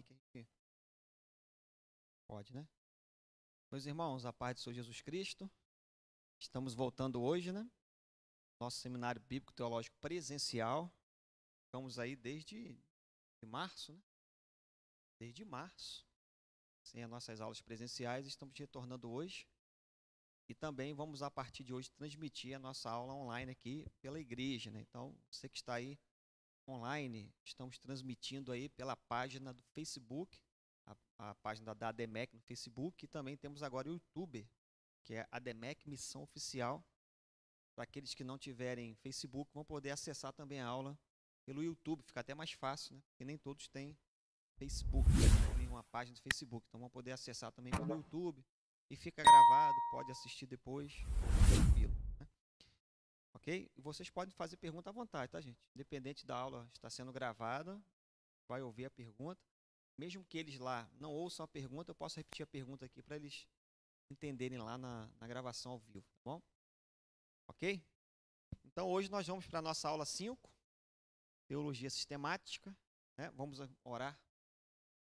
que pode, né? Meus irmãos, a paz do Senhor Jesus Cristo. Estamos voltando hoje, né? Nosso seminário bíblico teológico presencial. Ficamos aí desde de março, né? Desde março. Sem as nossas aulas presenciais, estamos retornando hoje. E também vamos, a partir de hoje, transmitir a nossa aula online aqui pela igreja. Né? Então, você que está aí online, estamos transmitindo aí pela página do Facebook, a, a página da ADMEC no Facebook, e também temos agora o YouTube, que é a ADMEC Missão Oficial. Para aqueles que não tiverem Facebook, vão poder acessar também a aula pelo YouTube, fica até mais fácil, né? Porque nem todos têm Facebook, né? tem uma página do Facebook, então vão poder acessar também pelo YouTube e fica gravado, pode assistir depois, tranquilo ok? vocês podem fazer pergunta à vontade, tá, gente? Independente da aula estar sendo gravada, vai ouvir a pergunta. Mesmo que eles lá não ouçam a pergunta, eu posso repetir a pergunta aqui para eles entenderem lá na, na, gravação ao vivo, tá bom? Ok? Então hoje nós vamos para a nossa aula 5, Teologia Sistemática. Né? Vamos orar.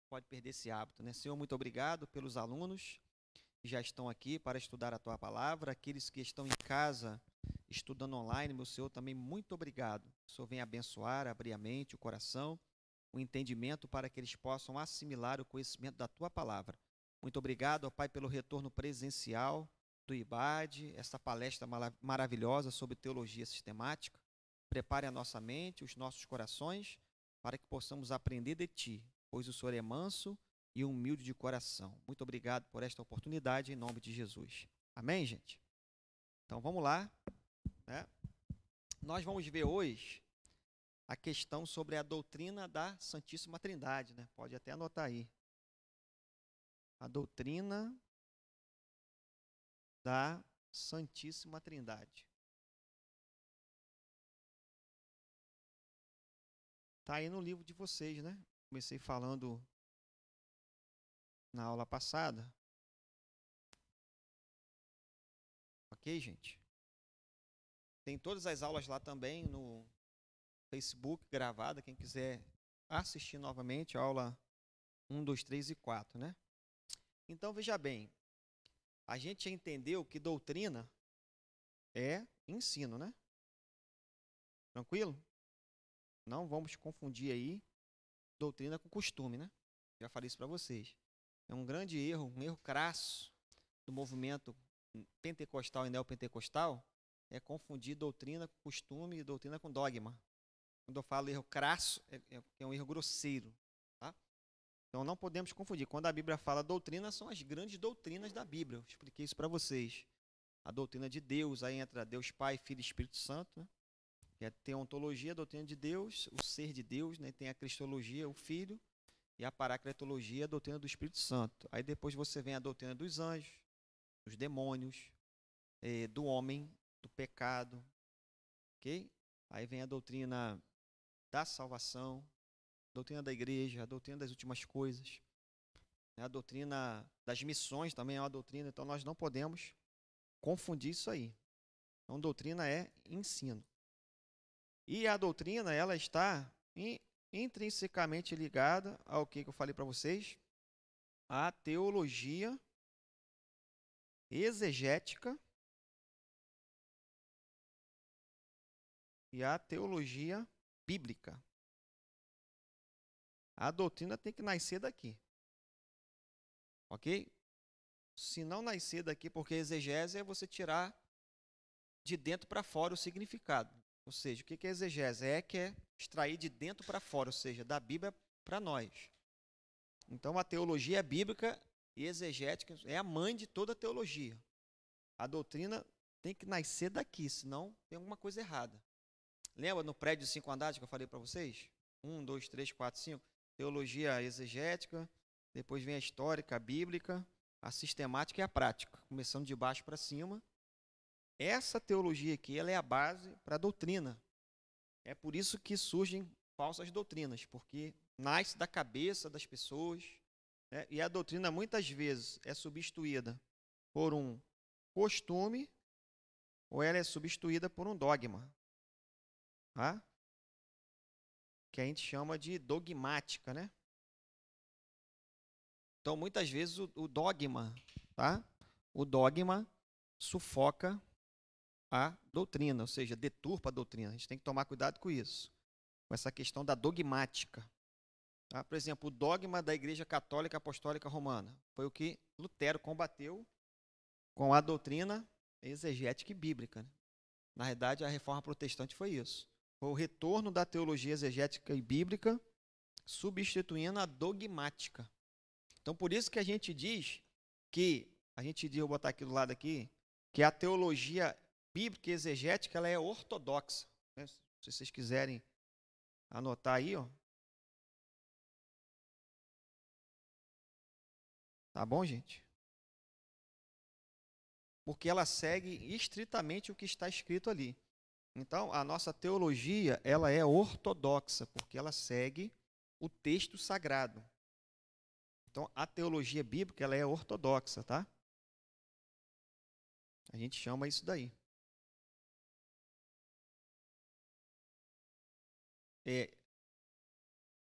Pode perder esse hábito, né? Senhor, muito obrigado pelos alunos que já estão aqui para estudar a tua palavra, aqueles que estão em casa estudando online. Meu Senhor, também muito obrigado. O Senhor vem abençoar, abrir a mente, o coração, o entendimento para que eles possam assimilar o conhecimento da tua palavra. Muito obrigado, ó Pai, pelo retorno presencial do IBAD, essa palestra maravilhosa sobre teologia sistemática. Prepare a nossa mente, os nossos corações, para que possamos aprender de ti, pois o Senhor é manso e humilde de coração. Muito obrigado por esta oportunidade, em nome de Jesus. Amém, gente? Então vamos lá. Né? Nós vamos ver hoje a questão sobre a doutrina da Santíssima Trindade. Né? Pode até anotar aí. A doutrina da Santíssima Trindade. Está aí no livro de vocês, né? Comecei falando na aula passada. Ok, gente? Tem todas as aulas lá também no Facebook gravada, quem quiser assistir novamente a aula 1, 2, 3 e 4, né? Então veja bem, a gente entendeu que doutrina é ensino, né? Tranquilo? Não vamos confundir aí doutrina com costume, né? Já falei isso para vocês. É um grande erro, um erro crasso do movimento pentecostal e neopentecostal é confundir doutrina com costume e doutrina com dogma. Quando eu falo erro crasso, é, é, é um erro grosseiro. Tá? Então não podemos confundir. Quando a Bíblia fala doutrina, são as grandes doutrinas da Bíblia. Eu expliquei isso para vocês. A doutrina de Deus, aí entra Deus Pai, Filho e Espírito Santo. Né? Que é tem a ontologia, a doutrina de Deus, o ser de Deus, né? tem a cristologia, o Filho, e a paracletologia, a doutrina do Espírito Santo. Aí depois você vem a doutrina dos anjos, dos demônios, eh, do homem do pecado, ok? Aí vem a doutrina da salvação, doutrina da igreja, a doutrina das últimas coisas, né? a doutrina das missões também é uma doutrina, então nós não podemos confundir isso aí. Então, doutrina é ensino. E a doutrina, ela está intrinsecamente ligada ao que eu falei para vocês, a teologia exegética e a teologia bíblica. A doutrina tem que nascer daqui. Ok? Se não nascer daqui, porque exegese é você tirar de dentro para fora o significado. Ou seja, o que é exegese? É que é extrair de dentro para fora, ou seja, da Bíblia para nós. Então, a teologia bíblica e exegética é a mãe de toda a teologia. A doutrina tem que nascer daqui, senão tem alguma coisa errada. Lembra no prédio de cinco andares que eu falei para vocês? Um, dois, três, quatro, cinco. Teologia exegética, depois vem a histórica, a bíblica, a sistemática e a prática, começando de baixo para cima. Essa teologia aqui ela é a base para a doutrina. É por isso que surgem falsas doutrinas, porque nasce da cabeça das pessoas né? e a doutrina muitas vezes é substituída por um costume ou ela é substituída por um dogma tá? que a gente chama de dogmática, né? Então, muitas vezes o, o dogma, tá? O dogma sufoca a doutrina, ou seja, deturpa a doutrina. A gente tem que tomar cuidado com isso, com essa questão da dogmática. Tá? Por exemplo, o dogma da Igreja Católica Apostólica Romana foi o que Lutero combateu com a doutrina exegética e bíblica. Né? Na realidade, a reforma protestante foi isso. Foi o retorno da teologia exegética e bíblica, substituindo a dogmática. Então, por isso que a gente diz que, a gente diz, vou botar aqui do lado aqui, que a teologia bíblica e exegética ela é ortodoxa. Né? Se vocês quiserem anotar aí, ó. Tá bom, gente? Porque ela segue estritamente o que está escrito ali. Então, a nossa teologia, ela é ortodoxa, porque ela segue o texto sagrado. Então, a teologia bíblica, ela é ortodoxa, tá? A gente chama isso daí. É,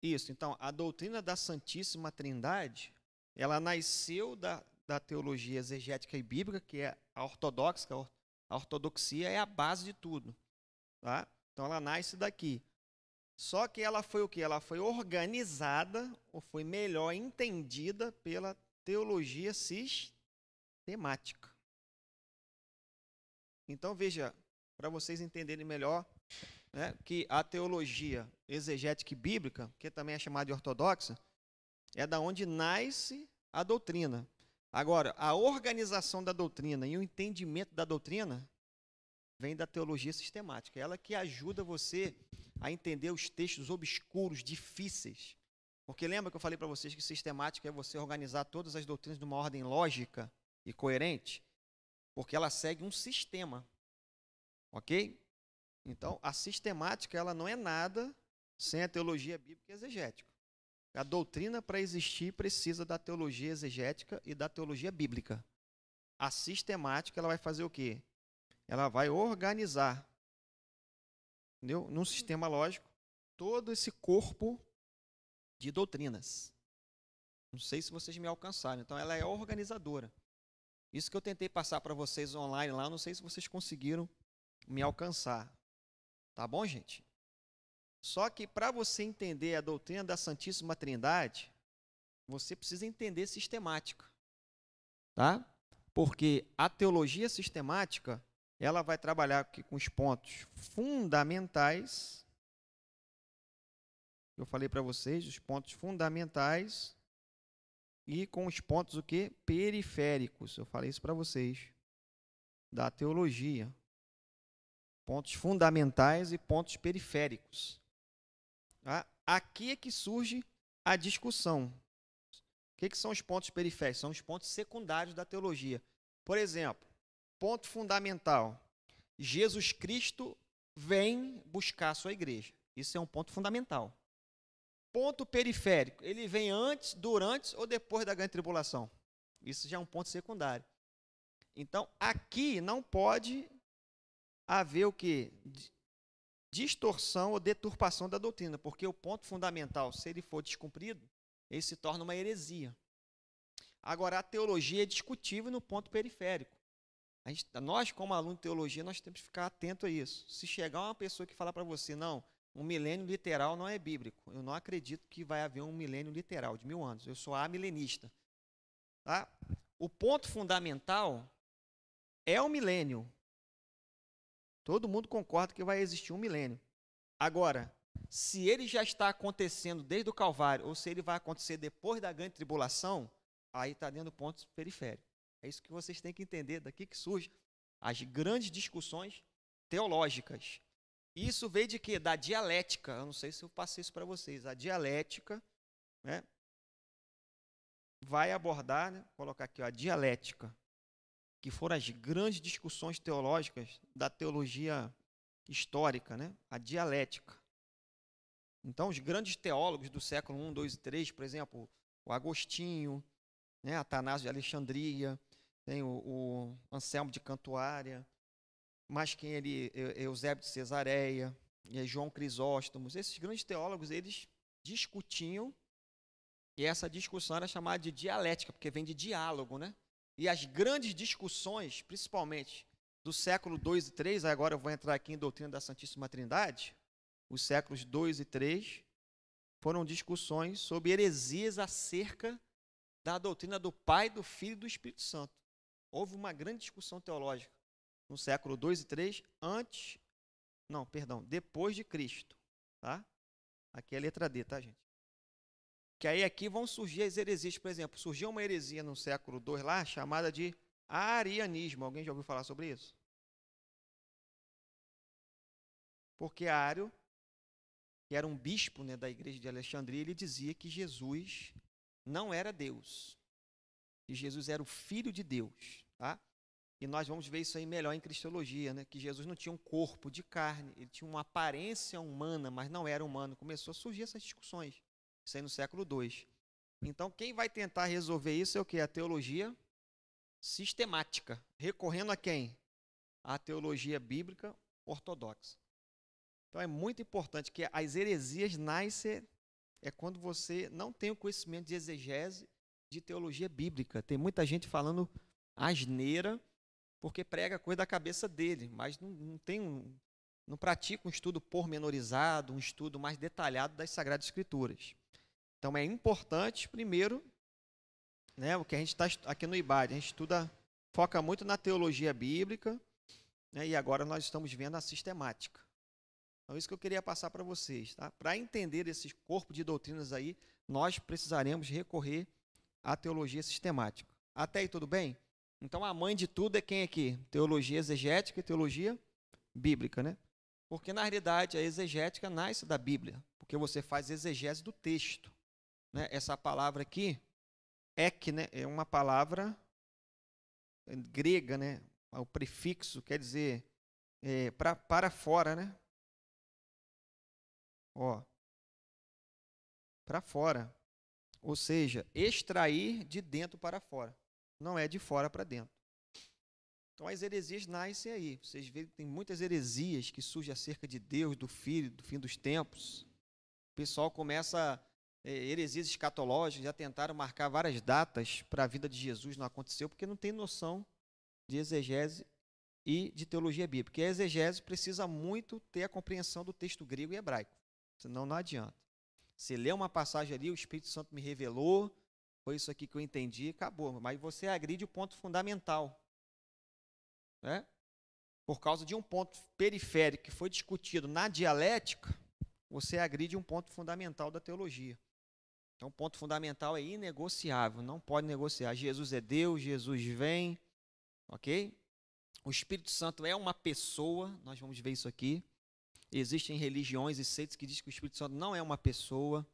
isso, então, a doutrina da Santíssima Trindade, ela nasceu da, da teologia exegética e bíblica, que é a ortodoxa, é a ortodoxia é a base de tudo. Tá? Então ela nasce daqui. Só que ela foi o que? Ela foi organizada, ou foi melhor entendida pela teologia sistemática. Então veja, para vocês entenderem melhor, né, que a teologia exegética e bíblica, que também é chamada de ortodoxa, é da onde nasce a doutrina. Agora, a organização da doutrina e o entendimento da doutrina vem da teologia sistemática. Ela que ajuda você a entender os textos obscuros, difíceis. Porque lembra que eu falei para vocês que sistemática é você organizar todas as doutrinas numa ordem lógica e coerente? Porque ela segue um sistema. OK? Então, a sistemática ela não é nada sem a teologia bíblica exegética. A doutrina para existir precisa da teologia exegética e da teologia bíblica. A sistemática ela vai fazer o quê? ela vai organizar, entendeu? num hum. sistema lógico, todo esse corpo de doutrinas. Não sei se vocês me alcançaram. Então, ela é organizadora. Isso que eu tentei passar para vocês online lá, não sei se vocês conseguiram me hum. alcançar. Tá bom, gente? Só que para você entender a doutrina da Santíssima Trindade, você precisa entender sistemática. Tá? Porque a teologia sistemática ela vai trabalhar aqui com os pontos fundamentais. Eu falei para vocês os pontos fundamentais e com os pontos o que periféricos. Eu falei isso para vocês da teologia. Pontos fundamentais e pontos periféricos. Tá? Aqui é que surge a discussão. O que, que são os pontos periféricos? São os pontos secundários da teologia. Por exemplo, ponto fundamental. Jesus Cristo vem buscar a sua igreja. Isso é um ponto fundamental. Ponto periférico, ele vem antes, durante ou depois da grande tribulação? Isso já é um ponto secundário. Então, aqui não pode haver o que? Distorção ou deturpação da doutrina, porque o ponto fundamental, se ele for descumprido, ele se torna uma heresia. Agora, a teologia é discutível no ponto periférico. Gente, nós, como aluno de teologia, nós temos que ficar atento a isso. Se chegar uma pessoa que falar para você, não, um milênio literal não é bíblico. Eu não acredito que vai haver um milênio literal de mil anos. Eu sou amilenista. Tá? O ponto fundamental é o milênio. Todo mundo concorda que vai existir um milênio. Agora, se ele já está acontecendo desde o Calvário ou se ele vai acontecer depois da grande tribulação, aí está dentro do ponto periférico. É isso que vocês têm que entender, daqui que surgem as grandes discussões teológicas. Isso veio de quê? Da dialética. Eu não sei se eu passei isso para vocês. A dialética né, vai abordar, né, vou colocar aqui ó, a dialética, que foram as grandes discussões teológicas da teologia histórica, né, a dialética. Então, os grandes teólogos do século I, II e III, por exemplo, o Agostinho, né, Atanásio de Alexandria, tem o, o Anselmo de Cantuária, mais quem ele, Eusébio de Cesareia, João Crisóstomo, esses grandes teólogos, eles discutiam, e essa discussão era chamada de dialética, porque vem de diálogo, né? E as grandes discussões, principalmente do século 2 e 3, agora eu vou entrar aqui em doutrina da Santíssima Trindade, os séculos 2 e 3 foram discussões sobre heresias acerca da doutrina do Pai, do Filho e do Espírito Santo. Houve uma grande discussão teológica no século 2 e 3 antes não, perdão, depois de Cristo, tá? Aqui é a letra D, tá, gente? Que aí aqui vão surgir as heresias, por exemplo, surgiu uma heresia no século 2 lá chamada de arianismo. Alguém já ouviu falar sobre isso? Porque Ário, que era um bispo né, da igreja de Alexandria, ele dizia que Jesus não era Deus, que Jesus era o Filho de Deus. Tá? E nós vamos ver isso aí melhor em Cristologia, né? que Jesus não tinha um corpo de carne, ele tinha uma aparência humana, mas não era humano. Começou a surgir essas discussões, isso aí no século II. Então, quem vai tentar resolver isso é o que? A teologia sistemática, recorrendo a quem? A teologia bíblica ortodoxa. Então, é muito importante que as heresias nascem é quando você não tem o conhecimento de exegese de teologia bíblica. Tem muita gente falando asneira, porque prega coisa da cabeça dele, mas não, não tem um, não pratica um estudo pormenorizado, um estudo mais detalhado das Sagradas Escrituras. Então é importante, primeiro, né, o que a gente tá está aqui no IBAD, a gente estuda, foca muito na teologia bíblica, né, e agora nós estamos vendo a sistemática. Então, isso que eu queria passar para vocês. Tá? Para entender esse corpo de doutrinas aí, nós precisaremos recorrer à teologia sistemática. Até aí, tudo bem? Então a mãe de tudo é quem aqui? Teologia exegética e teologia bíblica, né? Porque na realidade a exegética nasce da Bíblia, porque você faz exegese do texto. Né? Essa palavra aqui, ek, né? é uma palavra eh, grega, né? O prefixo quer dizer é, pra, para fora, né? Ó, para fora. Ou seja, extrair de dentro para fora não é de fora para dentro. Então as heresias nascem aí. Vocês veem que tem muitas heresias que surgem acerca de Deus, do Filho, do fim dos tempos. O pessoal começa é, heresias escatológicas, já tentaram marcar várias datas para a vida de Jesus, não aconteceu, porque não tem noção de exegese e de teologia bíblica. Porque a exegese precisa muito ter a compreensão do texto grego e hebraico, senão não adianta. Você lê uma passagem ali, o Espírito Santo me revelou, foi isso aqui que eu entendi, acabou. Mas você agride o ponto fundamental. Né? Por causa de um ponto periférico que foi discutido na dialética, você agride um ponto fundamental da teologia. Então, o ponto fundamental é inegociável, não pode negociar. Jesus é Deus, Jesus vem, ok? O Espírito Santo é uma pessoa, nós vamos ver isso aqui. Existem religiões e seitas que dizem que o Espírito Santo não é uma pessoa,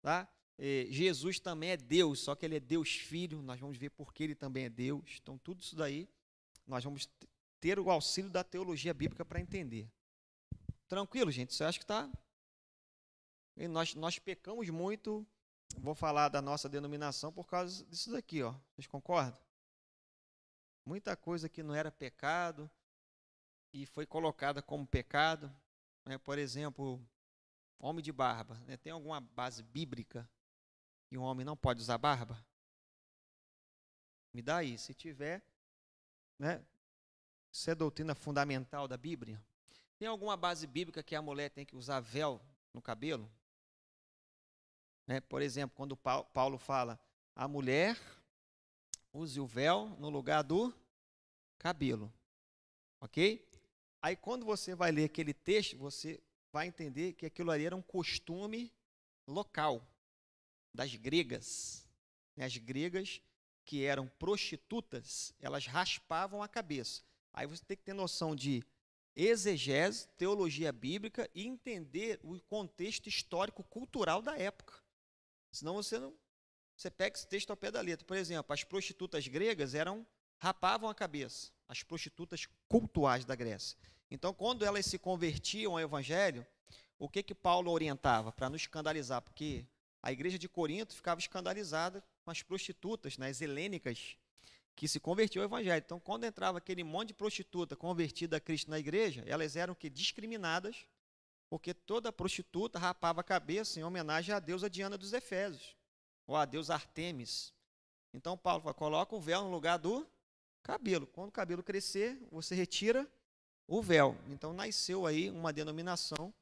tá? É, Jesus também é Deus, só que ele é Deus Filho, nós vamos ver porque ele também é Deus. Então, tudo isso daí, nós vamos ter o auxílio da teologia bíblica para entender. Tranquilo, gente? Você acha que está? Nós, nós pecamos muito, vou falar da nossa denominação por causa disso daqui, ó. vocês concordam? Muita coisa que não era pecado e foi colocada como pecado. Né? Por exemplo, homem de barba. Né? Tem alguma base bíblica e um homem não pode usar barba? Me dá aí, se tiver, né? Isso é doutrina fundamental da Bíblia. Tem alguma base bíblica que a mulher tem que usar véu no cabelo? Né? Por exemplo, quando Paulo fala, a mulher use o véu no lugar do cabelo. Ok? Aí, quando você vai ler aquele texto, você vai entender que aquilo ali era um costume local das gregas. Né, as gregas que eram prostitutas, elas raspavam a cabeça. Aí você tem que ter noção de exegese, teologia bíblica e entender o contexto histórico cultural da época. Senão você não você pega esse texto ao pé da letra. Por exemplo, as prostitutas gregas eram rapavam a cabeça, as prostitutas cultuais da Grécia. Então, quando elas se convertiam ao evangelho, o que que Paulo orientava para não escandalizar, porque a igreja de Corinto ficava escandalizada com as prostitutas, né, as helênicas, que se convertiam ao evangelho. Então, quando entrava aquele monte de prostituta convertida a Cristo na igreja, elas eram que discriminadas, porque toda prostituta rapava a cabeça em homenagem à deusa Diana dos Efésios, ou à deusa Artemis. Então, Paulo fala, coloca o véu no lugar do cabelo. Quando o cabelo crescer, você retira o véu. Então, nasceu aí uma denominação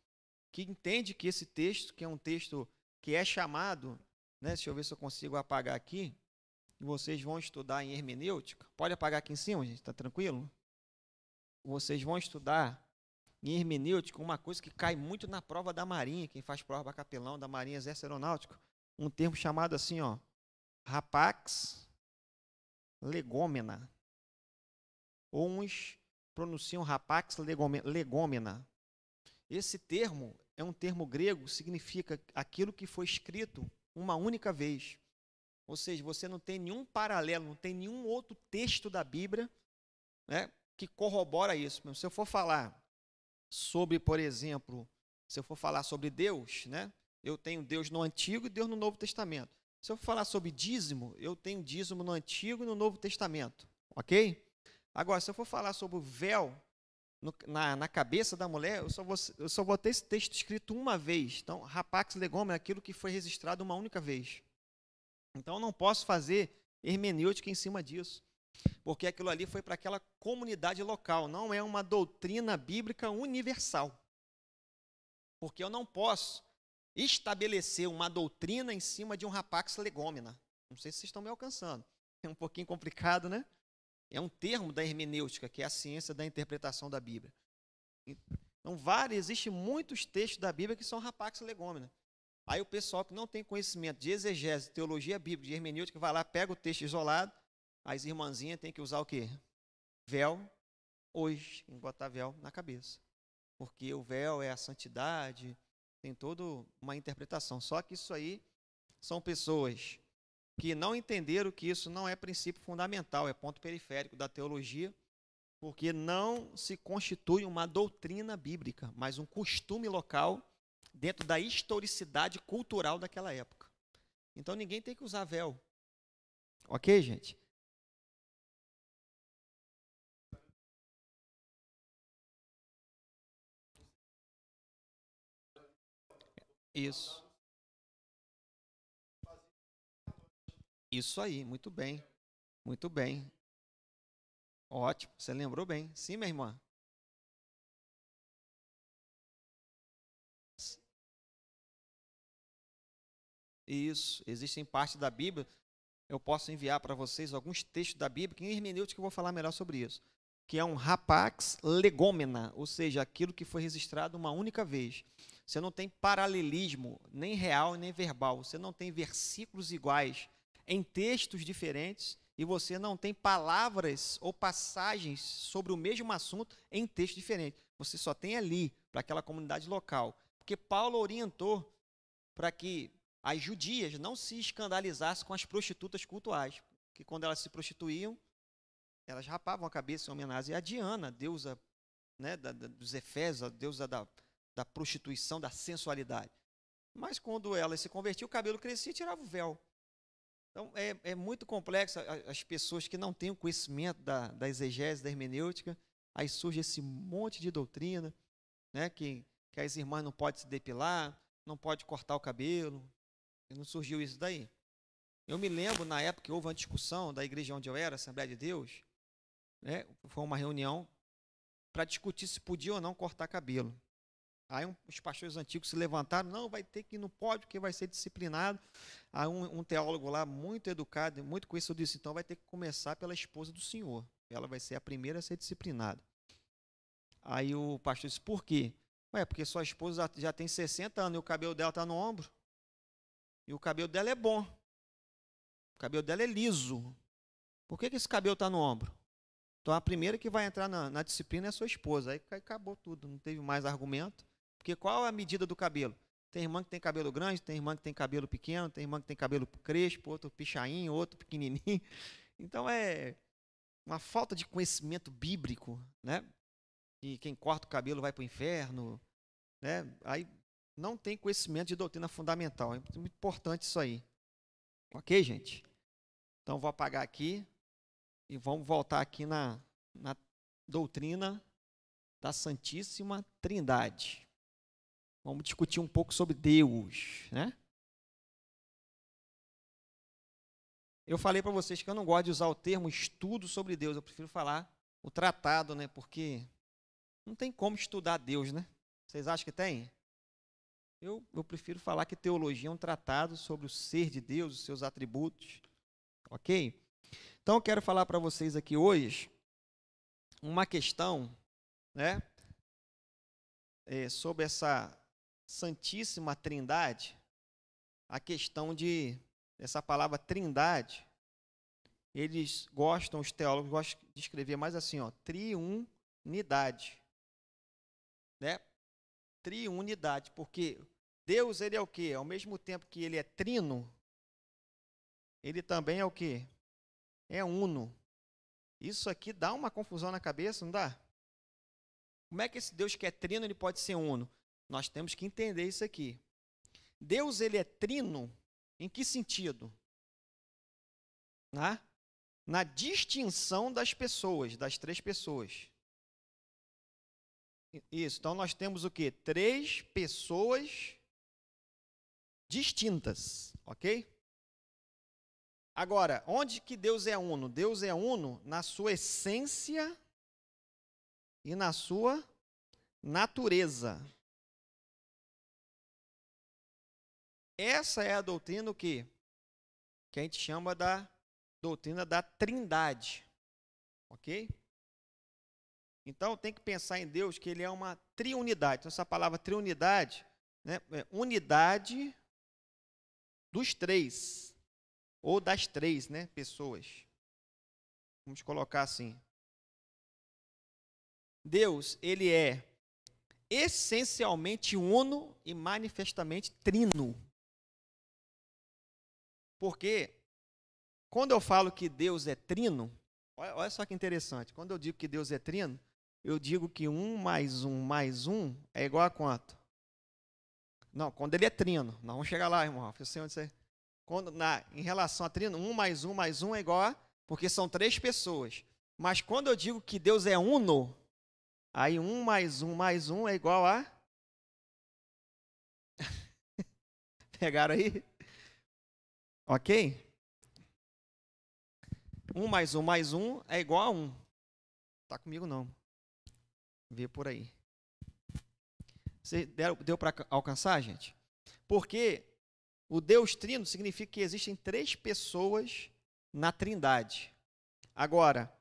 que entende que esse texto, que é um texto que é chamado, né? Deixa eu ver se eu consigo apagar aqui. E vocês vão estudar em hermenêutica. Pode apagar aqui em cima, gente, tá tranquilo? Vocês vão estudar em hermenêutica uma coisa que cai muito na prova da Marinha, quem faz prova para capelão da Marinha Exército Aeronáutico, um termo chamado assim, ó, rapax legômena. Uns pronunciam rapax legômena. Esse termo é um termo grego, significa aquilo que foi escrito uma única vez. Ou seja, você não tem nenhum paralelo, não tem nenhum outro texto da Bíblia né, que corrobora isso. Mas se eu for falar sobre, por exemplo, se eu for falar sobre Deus, né, eu tenho Deus no Antigo e Deus no Novo Testamento. Se eu for falar sobre dízimo, eu tenho dízimo no Antigo e no Novo Testamento. Ok? Agora, se eu for falar sobre o véu, no, na, na, cabeça da mulher, eu só, vou, eu só vou ter esse texto escrito uma vez. Então, rapax legoma é aquilo que foi registrado uma única vez. Então, eu não posso fazer hermenêutica em cima disso, porque aquilo ali foi para aquela comunidade local, não é uma doutrina bíblica universal. Porque eu não posso estabelecer uma doutrina em cima de um rapax legomena. Não sei se vocês estão me alcançando. É um pouquinho complicado, né? É um termo da hermenêutica, que é a ciência da interpretação da Bíblia. Então, vários, existem muitos textos da Bíblia que são rapax legomena. Aí o pessoal que não tem conhecimento de exegese, teologia bíblica, de hermenêutica, vai lá, pega o texto isolado, as irmãzinhas têm que usar o quê? Véu, hoje, botar véu na cabeça. Porque o véu é a santidade, tem toda uma interpretação. Só que isso aí são pessoas que não entenderam que isso não é princípio fundamental, é ponto periférico da teologia, porque não se constitui uma doutrina bíblica, mas um costume local dentro da historicidade cultural daquela época. Então ninguém tem que usar véu. Ok, gente? Isso. Isso aí, muito bem. Muito bem. Ótimo, você lembrou bem. Sim, minha irmã. Isso, existem partes da Bíblia. Eu posso enviar para vocês alguns textos da Bíblia que em hermenêutica eu vou falar melhor sobre isso. Que é um rapax legomena, ou seja, aquilo que foi registrado uma única vez. Você não tem paralelismo, nem real nem verbal. Você não tem versículos iguais em textos diferentes e você não tem palavras ou passagens sobre o mesmo assunto em texto diferente. Você só tem ali, para aquela comunidade local. Porque Paulo orientou para que as judias não se escandalizassem com as prostitutas cultuais. Porque quando elas se prostituíam, elas rapavam a cabeça em homenagem a Diana, deusa né, da, da, dos Efésios, a deusa da, da prostituição, da sensualidade. Mas quando ela se convertia, o cabelo crescia e tirava o véu. Então, é, é muito complexo. As pessoas que não têm o conhecimento da, da exegese, da hermenêutica, aí surge esse monte de doutrina, né, que, que as irmãs não podem se depilar, não pode cortar o cabelo. E não surgiu isso daí. Eu me lembro, na época, que houve uma discussão da igreja onde eu era, Assembleia de Deus, né, foi uma reunião para discutir se podia ou não cortar cabelo. Aí um, os pastores antigos se levantaram, não, vai ter que ir no pódio, porque vai ser disciplinado. Aí um, um teólogo lá, muito educado, muito conhecido, disse, então vai ter que começar pela esposa do senhor. Ela vai ser a primeira a ser disciplinada. Aí o pastor disse, por quê? Ué, porque sua esposa já tem 60 anos e o cabelo dela está no ombro. E o cabelo dela é bom. O cabelo dela é liso. Por que, que esse cabelo está no ombro? Então a primeira que vai entrar na, na disciplina é sua esposa. Aí acabou tudo, não teve mais argumento. Porque qual é a medida do cabelo? Tem irmã que tem cabelo grande, tem irmã que tem cabelo pequeno, tem irmã que tem cabelo crespo, outro pichainho, outro pequenininho. Então é uma falta de conhecimento bíblico, né? E quem corta o cabelo vai para o inferno, né? Aí não tem conhecimento de doutrina fundamental. É muito importante isso aí. Ok, gente? Então vou apagar aqui e vamos voltar aqui na, na doutrina da Santíssima Trindade. Vamos discutir um pouco sobre Deus, né? Eu falei para vocês que eu não gosto de usar o termo estudo sobre Deus, eu prefiro falar o tratado, né? Porque não tem como estudar Deus, né? Vocês acham que tem? Eu, eu prefiro falar que teologia é um tratado sobre o ser de Deus, os seus atributos, ok? Então eu quero falar para vocês aqui hoje uma questão, né? É, sobre essa Santíssima Trindade, a questão de essa palavra Trindade, eles gostam, os teólogos gostam de escrever mais assim, ó, triunidade. Né? Triunidade, porque Deus ele é o quê? Ao mesmo tempo que ele é trino, ele também é o quê? É uno. Isso aqui dá uma confusão na cabeça, não dá? Como é que esse Deus que é trino ele pode ser uno? Nós temos que entender isso aqui. Deus ele é trino em que sentido? Na, né? na distinção das pessoas, das três pessoas. Isso, então nós temos o que? Três pessoas distintas, ok? Agora, onde que Deus é uno? Deus é uno na sua essência e na sua natureza. Essa é a doutrina que que a gente chama da doutrina da Trindade. OK? Então tem que pensar em Deus que ele é uma triunidade. Então essa palavra triunidade, né, é unidade dos três ou das três, né, pessoas. Vamos colocar assim. Deus, ele é essencialmente uno e manifestamente trino. Porque quando eu falo que Deus é trino, olha, olha só que interessante. Quando eu digo que Deus é trino, eu digo que um mais um mais um é igual a quanto? Não, quando ele é trino. Não, vamos chegar lá, irmão. Eu sei onde você... quando, na, em relação a trino, um mais um mais um é igual a... Porque são três pessoas. Mas quando eu digo que Deus é uno, aí um mais um mais um é igual a... Pegaram aí? Ok? um mais um mais um é igual a um. Tá comigo não. Vê por aí. Você deu, deu para alcançar, gente? Porque o Deus Trino significa que existem três pessoas na Trindade. Agora,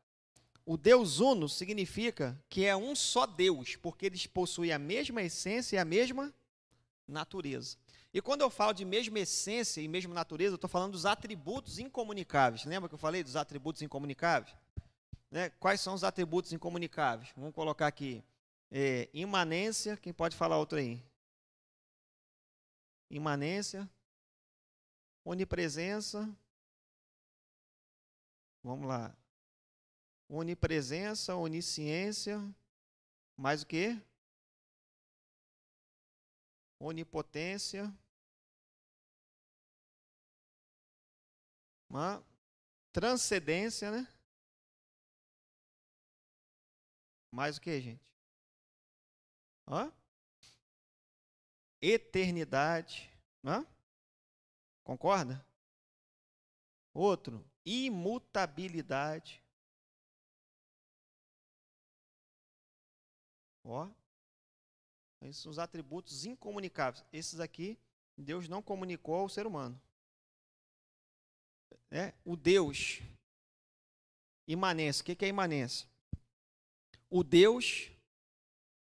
o Deus Uno significa que é um só Deus, porque eles possuem a mesma essência e a mesma natureza. E quando eu falo de mesma essência e mesma natureza, eu estou falando dos atributos incomunicáveis. Lembra que eu falei dos atributos incomunicáveis? Né? Quais são os atributos incomunicáveis? Vamos colocar aqui. É, imanência, quem pode falar outro aí? Imanência, onipresença. Vamos lá. Onipresença, onisciência, mais o quê? onipotência, uma transcendência, né? Mais o que, gente? Hã? Eternidade. Hã? Concorda? Outro, imutabilidade. Ó. Esses são os atributos incomunicáveis. Esses aqui, Deus não comunicou ao ser humano. É, o Deus. Imanência. O que é imanência? O Deus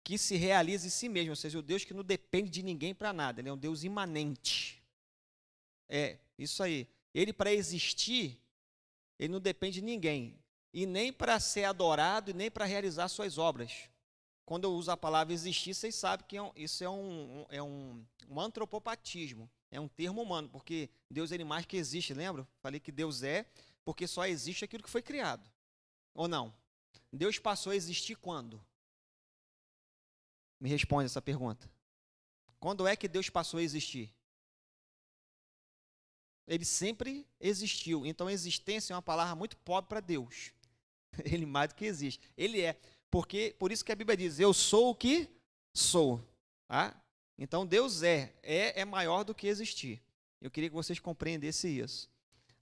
que se realiza em si mesmo, ou seja, o Deus que não depende de ninguém para nada, ele é um Deus imanente. É, isso aí. Ele para existir, ele não depende de ninguém, e nem para ser adorado, e nem para realizar suas obras quando eu uso a palavra existir, vocês sabem que é isso é um, é um, um antropopatismo. É um termo humano, porque Deus ele é mais que existe, lembra? Falei que Deus é, porque só existe aquilo que foi criado. Ou não? Deus passou a existir quando? Me responde essa pergunta. Quando é que Deus passou a existir? Ele sempre existiu. Então, existência é uma palavra muito pobre para Deus. Ele mais do que existe. Ele é. Porque por isso que a Bíblia diz: "Eu sou o que sou". Tá? Então Deus é, é é maior do que existir. Eu queria que vocês compreendessem isso.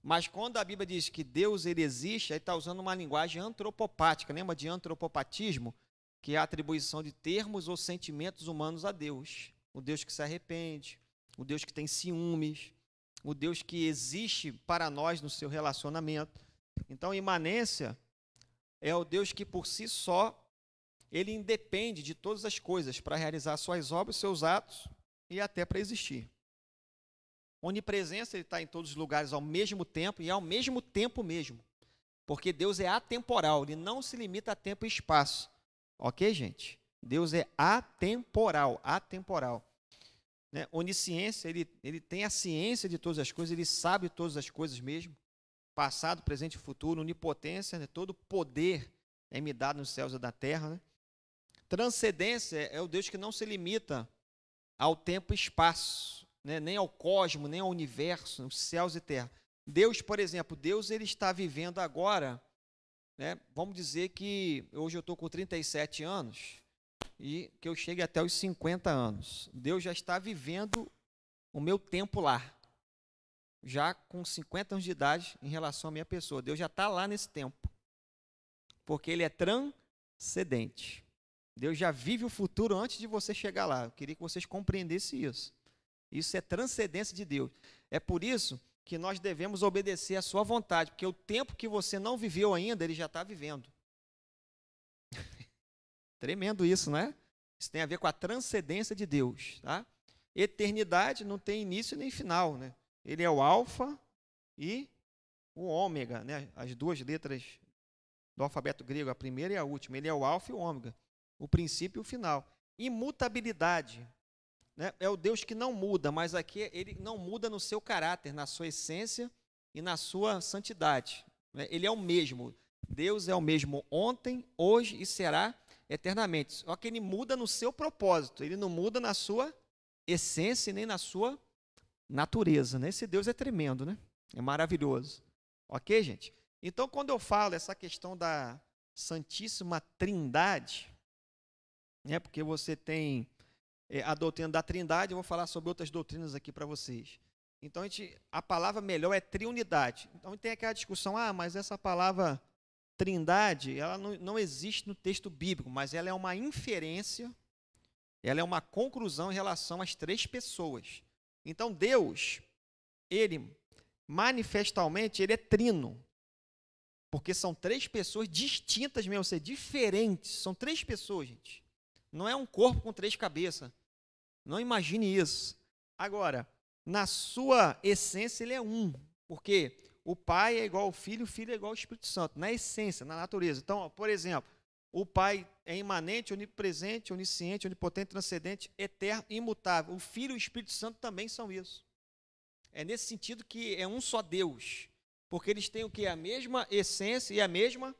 Mas quando a Bíblia diz que Deus ele existe, aí está usando uma linguagem antropopática, lembra de antropopatismo, que é a atribuição de termos ou sentimentos humanos a Deus. O Deus que se arrepende, o Deus que tem ciúmes, o Deus que existe para nós no seu relacionamento. Então, imanência é o Deus que por si só ele independe de todas as coisas para realizar suas obras, seus atos e até para existir. Onipresença, ele está em todos os lugares ao mesmo tempo e é ao mesmo tempo mesmo. Porque Deus é atemporal, ele não se limita a tempo e espaço. Ok, gente? Deus é atemporal, atemporal. Né? Onisciência, ele, ele tem a ciência de todas as coisas, ele sabe todas as coisas mesmo passado, presente e futuro, onipotência, né? todo poder é me dado nos céus e da terra. Né? Transcendência é o Deus que não se limita ao tempo e espaço, né? nem ao cosmos, nem ao universo, nos céus e terra. Deus, por exemplo, Deus ele está vivendo agora, né? vamos dizer que hoje eu estou com 37 anos e que eu chegue até os 50 anos. Deus já está vivendo o meu tempo lá já com 50 anos de idade em relação à minha pessoa. Deus já está lá nesse tempo. Porque Ele é transcendente. Deus já vive o futuro antes de você chegar lá. Eu queria que vocês compreendessem isso. Isso é transcendência de Deus. É por isso que nós devemos obedecer à Sua vontade, porque o tempo que você não viveu ainda, Ele já está vivendo. Tremendo isso, não é? Isso tem a ver com a transcendência de Deus, tá? Eternidade não tem início nem final, né? ele é o alfa e o ômega, né? As duas letras do alfabeto grego, a primeira e a última. Ele é o alfa e o ômega, o princípio e o final. Imutabilidade, né? É o Deus que não muda, mas aqui ele não muda no seu caráter, na sua essência e na sua santidade. Né? Ele é o mesmo. Deus é o mesmo ontem, hoje e será eternamente. Só que ele muda no seu propósito, ele não muda na sua essência nem na sua natureza, né? Esse Deus é tremendo, né? É maravilhoso. Ok, gente? Então, quando eu falo essa questão da Santíssima Trindade, né? Porque você tem é, a doutrina da Trindade, eu vou falar sobre outras doutrinas aqui para vocês. Então, a, gente, a palavra melhor é triunidade. Então, tem aquela discussão, ah, mas essa palavra trindade, ela não, não existe no texto bíblico, mas ela é uma inferência, ela é uma conclusão em relação às três pessoas. Então Deus, ele manifestamente ele é trino. Porque são três pessoas distintas mesmo, ser diferentes. São três pessoas, gente. Não é um corpo com três cabeças. Não imagine isso. Agora, na sua essência ele é um, porque o Pai é igual ao Filho, o Filho é igual ao Espírito Santo, na essência, na natureza. Então, por exemplo, o Pai é imanente, onipresente, onisciente, onipotente, transcendente, eterno, imutável. O Filho e o Espírito Santo também são isso. É nesse sentido que é um só Deus, porque eles têm o que a mesma essência e a mesma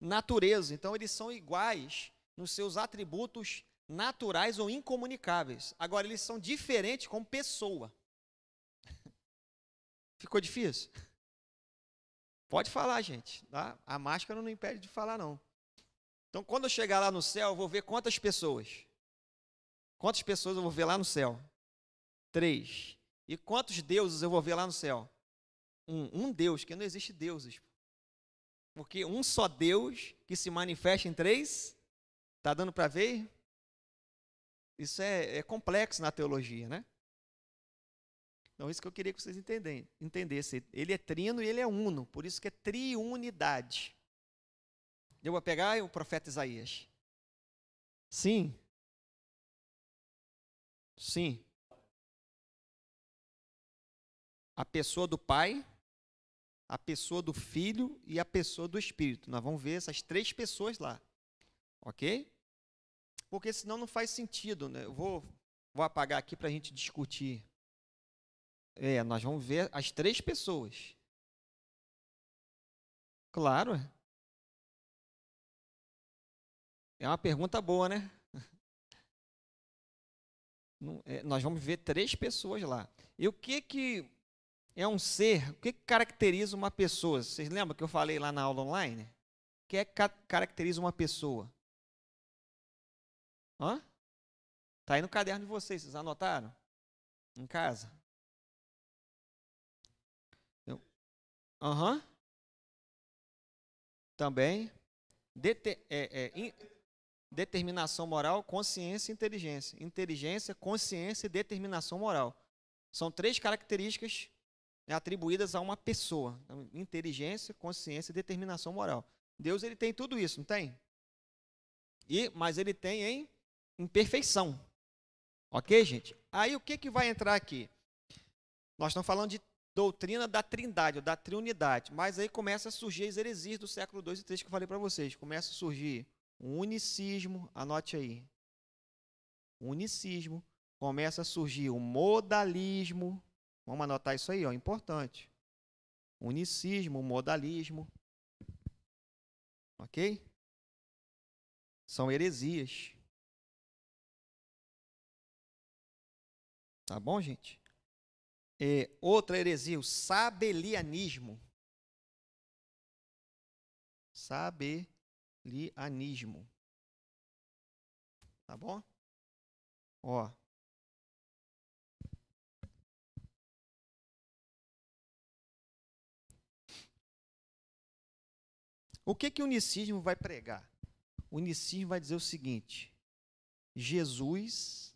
natureza. Então eles são iguais nos seus atributos naturais ou incomunicáveis. Agora eles são diferentes como pessoa. Ficou difícil? Pode falar, gente. Tá? A máscara não impede de falar, não. Então, quando eu chegar lá no céu, eu vou ver quantas pessoas. Quantas pessoas eu vou ver lá no céu? Três. E quantos deuses eu vou ver lá no céu? Um. Um Deus, que não existe deuses. Porque um só Deus que se manifesta em três. Está dando para ver? Isso é, é, complexo na teologia, né? Então, isso que eu queria que vocês entendessem. Ele é trino e ele é uno, por isso que é triunidade deu vou pegar o profeta Isaías. Sim. Sim. A pessoa do Pai, a pessoa do Filho e a pessoa do Espírito. Nós vamos ver essas três pessoas lá. Ok? Porque senão não faz sentido. Né? Eu vou, vou apagar aqui para a gente discutir. É, nós vamos ver as três pessoas. Claro. É. É uma pergunta boa, né? É, nós vamos ver três pessoas lá. E o que que é um ser? O que, caracteriza uma pessoa? Vocês lembram que eu falei lá na aula online? O que é que caracteriza uma pessoa? Hã? Tá aí no caderno de vocês, vocês anotaram? Em casa? Aham. Uhum. Também. Dete é, é, in determinação moral, consciência e inteligência. Inteligência, consciência e determinação moral. São três características atribuídas a uma pessoa. Então, inteligência, consciência e determinação moral. Deus ele tem tudo isso, não tem? E mas ele tem em imperfeição. OK, gente? Aí o que que vai entrar aqui? Nós estamos falando de doutrina da Trindade, ou da Triunidade, mas aí começa a surgir as heresias do século 2 e 3 que eu falei para vocês. Começa a surgir unicismo, anote aí. Unicismo, começa a surgir o modalismo. Vamos anotar isso aí, ó, importante. Unicismo, modalismo. OK? São heresias. Tá bom, gente? É, outra heresia, o sabelianismo. Saber lianismo. Tá bom? Ó. O que que o unicismo vai pregar? O unicismo vai dizer o seguinte: Jesus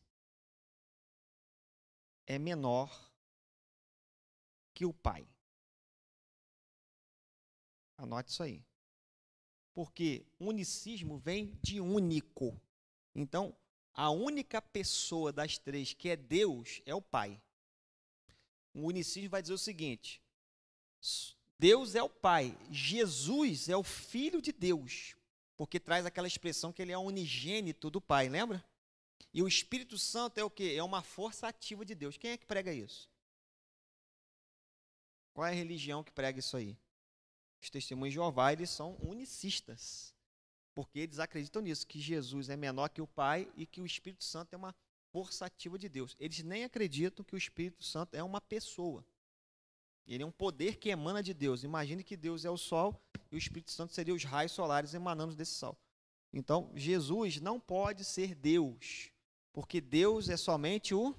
é menor que o Pai. Anote isso aí. Porque unicismo vem de único. Então, a única pessoa das três que é Deus é o Pai. O unicismo vai dizer o seguinte: Deus é o Pai, Jesus é o Filho de Deus, porque traz aquela expressão que ele é unigênito do Pai, lembra? E o Espírito Santo é o que? É uma força ativa de Deus. Quem é que prega isso? Qual é a religião que prega isso aí? Os testemunhos de Jeová, eles são unicistas, porque eles acreditam nisso, que Jesus é menor que o Pai e que o Espírito Santo é uma força ativa de Deus. Eles nem acreditam que o Espírito Santo é uma pessoa. Ele é um poder que emana de Deus. Imagine que Deus é o sol e o Espírito Santo seria os raios solares emanando desse sol. Então, Jesus não pode ser Deus, porque Deus é somente o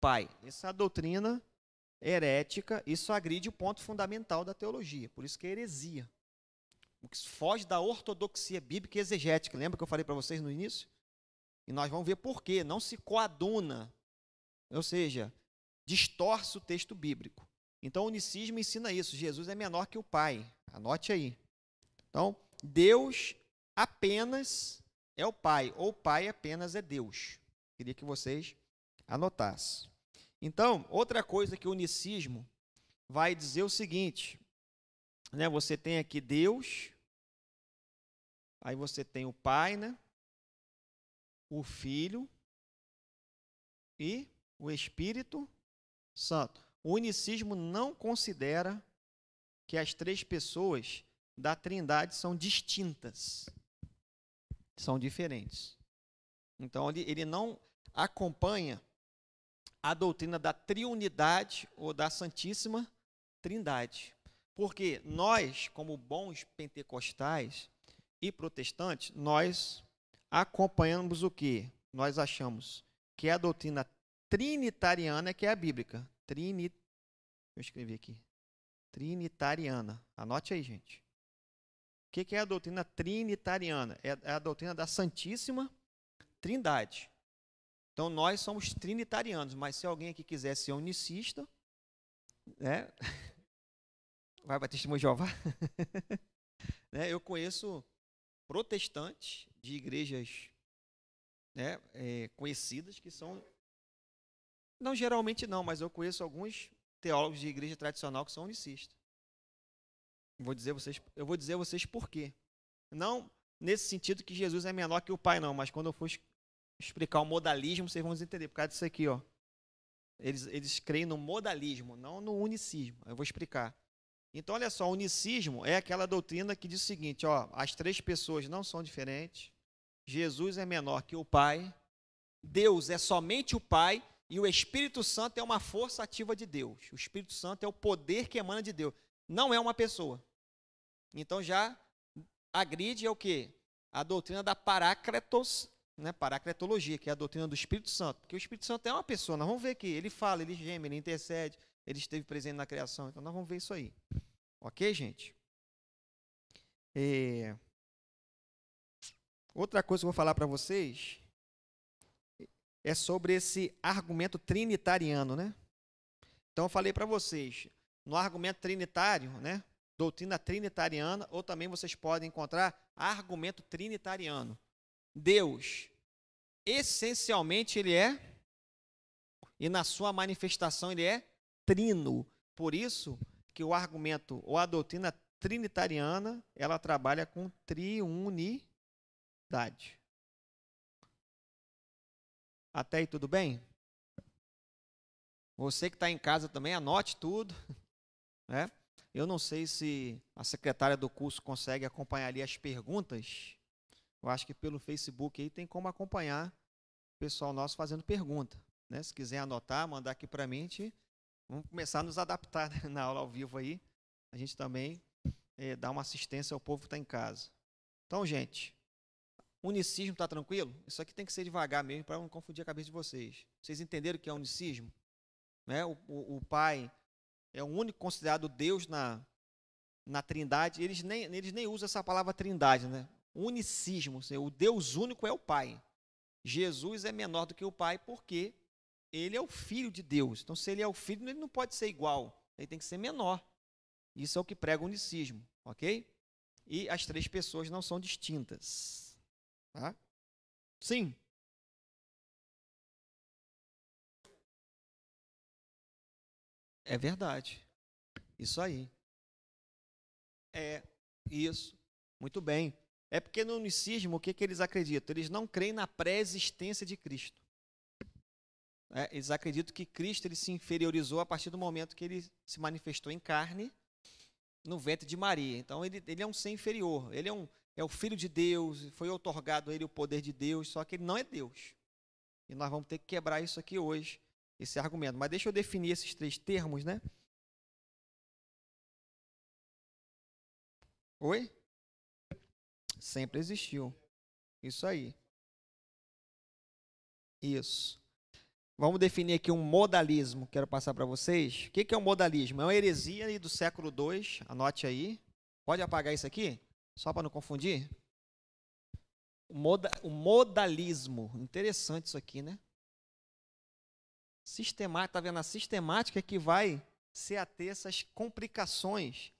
Pai. Essa é a doutrina herética, isso agride o ponto fundamental da teologia, por isso que é heresia. O que foge da ortodoxia bíblica e exegética. Lembra que eu falei para vocês no início? E nós vamos ver por quê. Não se coaduna, ou seja, distorce o texto bíblico. Então, o unicismo ensina isso. Jesus é menor que o Pai. Anote aí. Então, Deus apenas é o Pai, ou o Pai apenas é Deus. Queria que vocês anotassem. Então, outra coisa que o unicismo vai dizer é o seguinte, né? Você tem aqui Deus, aí você tem o Pai, né? O Filho e o Espírito Santo. O unicismo não considera que as três pessoas da Trindade são distintas, são diferentes. Então ele não acompanha a doutrina da triunidade ou da Santíssima Trindade. Porque nós, como bons pentecostais e protestantes, nós acompanhamos o que? Nós achamos que a doutrina trinitariana que é a bíblica. Trini... Eu escrevi aqui. Trinitariana. Anote aí, gente. O que é a doutrina trinitariana? É, é a doutrina da Santíssima Trindade. Então nós somos trinitarianos, mas se alguém aqui quiser ser unicista, né? Vai para testemunho de Jeová. né? Eu conheço protestantes de igrejas né, é, conhecidas que são. Não, geralmente não, mas eu conheço alguns teólogos de igreja tradicional que são unicistas. Vou dizer vocês, eu vou dizer a vocês por quê. Não nesse sentido que Jesus é menor que o Pai, não, mas quando eu for explicar o modalismo, vocês vão entender. Por causa disso aqui, ó. Eles, eles creem no modalismo, não no unicismo. Eu vou explicar. Então, olha só, o unicismo é aquela doutrina que diz o seguinte: ó, as três pessoas não são diferentes, Jesus é menor que o Pai, Deus é somente o Pai e o Espírito Santo é uma força ativa de Deus. O Espírito Santo é o poder que emana de Deus, não é uma pessoa. Então já agride é o que? A doutrina da paracretos, né, paracletologia, que é a doutrina do Espírito Santo. Porque o Espírito Santo é uma pessoa, nós vamos ver que ele fala, ele geme, ele intercede, ele esteve presente na criação. Então nós vamos ver isso aí. Ok, gente? É... Outra coisa que eu vou falar para vocês é sobre esse argumento trinitariano, né? Então eu falei para vocês, no argumento trinitário, né? Doutrina trinitariana, ou também vocês podem encontrar argumento trinitariano. Deus, essencialmente, ele é, e na sua manifestação, ele é trino. Por isso que o argumento ou a doutrina trinitariana, ela trabalha com triunidade. Até aí tudo bem? Você que está em casa também, anote tudo. Né? Eu não sei se a secretária do curso consegue acompanhar ali as perguntas. Eu acho que pelo Facebook aí tem como acompanhar o pessoal nosso fazendo pergunta. Né? Se quiser anotar, mandar aqui para mim, a gente, vamos começar a nos adaptar né? na aula ao vivo aí. A gente também é, dá uma assistência ao povo que está em casa. Então, gente, unicismo está tranquilo? Isso aqui tem que ser devagar mesmo para não confundir a cabeça de vocês. Vocês entenderam o que é unicismo? Né? O, o, o Pai é o único considerado Deus na, na trindade, eles nem, eles nem usam essa palavra trindade, né? unicismo, o Deus único é o Pai. Jesus é menor do que o Pai porque ele é o filho de Deus. Então, se ele é o filho, ele não pode ser igual, ele tem que ser menor. Isso é o que prega o unicismo, ok? E as três pessoas não são distintas. Tá? Sim. É verdade. Isso aí. É, isso. Muito bem. É porque no unicismo, o que, que eles acreditam? Eles não creem na pré-existência de Cristo. É, eles acreditam que Cristo ele se inferiorizou a partir do momento que ele se manifestou em carne no ventre de Maria. Então ele, ele é um ser inferior, ele é, um, é o filho de Deus, foi otorgado a ele o poder de Deus, só que ele não é Deus. E nós vamos ter que quebrar isso aqui hoje, esse argumento. Mas deixa eu definir esses três termos, né? Oi? Sempre existiu. Isso aí. Isso. Vamos definir aqui um modalismo. Quero passar para vocês. O que é um modalismo? É uma heresia do século II. Anote aí. Pode apagar isso aqui? Só para não confundir. O, moda, o modalismo. Interessante isso aqui, né? Sistemática. Está vendo? A sistemática é que vai ser a ter essas complicações.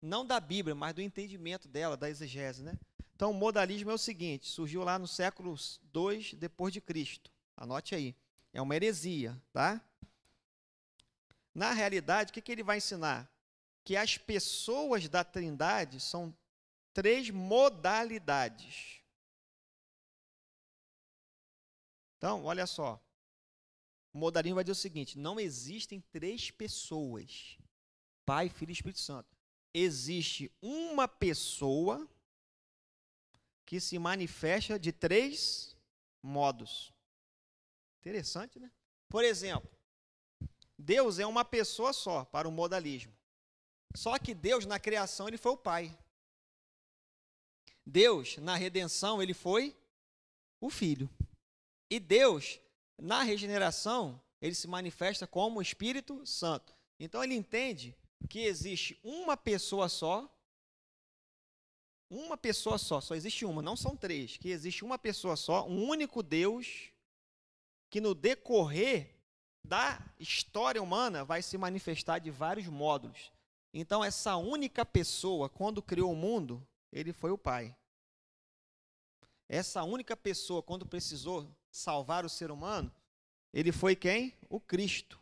Não da Bíblia, mas do entendimento dela, da exegese, né? Então, o modalismo é o seguinte, surgiu lá no século II depois de Cristo. Anote aí. É uma heresia, tá? Na realidade, o que, que ele vai ensinar? Que as pessoas da Trindade são três modalidades. Então, olha só. O modalismo vai dizer o seguinte: não existem três pessoas, Pai, Filho e Espírito Santo. Existe uma pessoa que se manifesta de três modos. Interessante, né? Por exemplo, Deus é uma pessoa só para o modalismo. Só que Deus na criação ele foi o Pai. Deus na redenção ele foi o Filho. E Deus na regeneração ele se manifesta como o Espírito Santo. Então ele entende que existe uma pessoa só uma pessoa só, só existe uma, não são três, que existe uma pessoa só, um único Deus, que no decorrer da história humana vai se manifestar de vários módulos. Então, essa única pessoa, quando criou o mundo, ele foi o Pai. Essa única pessoa, quando precisou salvar o ser humano, ele foi quem? O Cristo.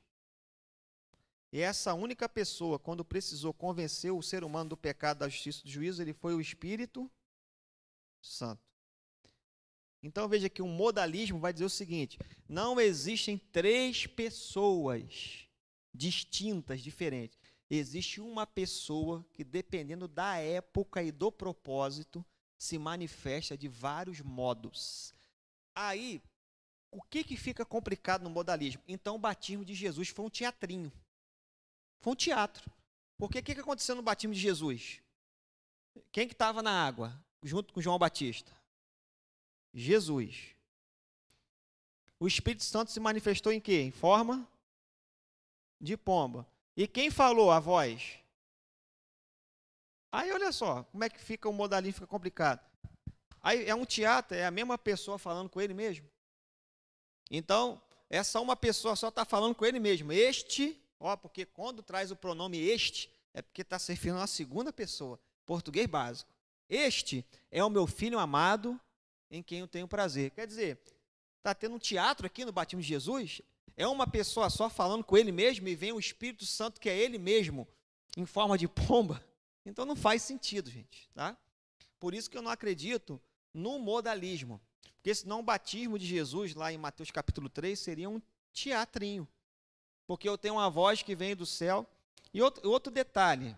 E essa única pessoa, quando precisou convencer o ser humano do pecado, da justiça e do juízo, ele foi o Espírito Santo. Então veja que o modalismo vai dizer o seguinte: não existem três pessoas distintas, diferentes. Existe uma pessoa que, dependendo da época e do propósito, se manifesta de vários modos. Aí, o que, que fica complicado no modalismo? Então, o batismo de Jesus foi um teatrinho. Foi um teatro. Porque o que, que aconteceu no batismo de Jesus? Quem que estava na água, junto com João Batista? Jesus. O Espírito Santo se manifestou em quê? Em forma de pomba. E quem falou a voz? Aí olha só, como é que fica o modalinho, fica complicado. Aí é um teatro, é a mesma pessoa falando com ele mesmo. Então, essa é uma pessoa só está falando com ele mesmo. Este Ó, porque quando traz o pronome este, é porque está se referindo segunda pessoa. Português básico. Este é o meu filho amado em quem eu tenho prazer. Quer dizer, está tendo um teatro aqui no batismo de Jesus? É uma pessoa só falando com ele mesmo e vem o Espírito Santo, que é ele mesmo, em forma de pomba? Então não faz sentido, gente. Tá? Por isso que eu não acredito no modalismo. Porque senão o batismo de Jesus lá em Mateus capítulo 3 seria um teatrinho porque eu tenho uma voz que vem do céu. E outro, outro detalhe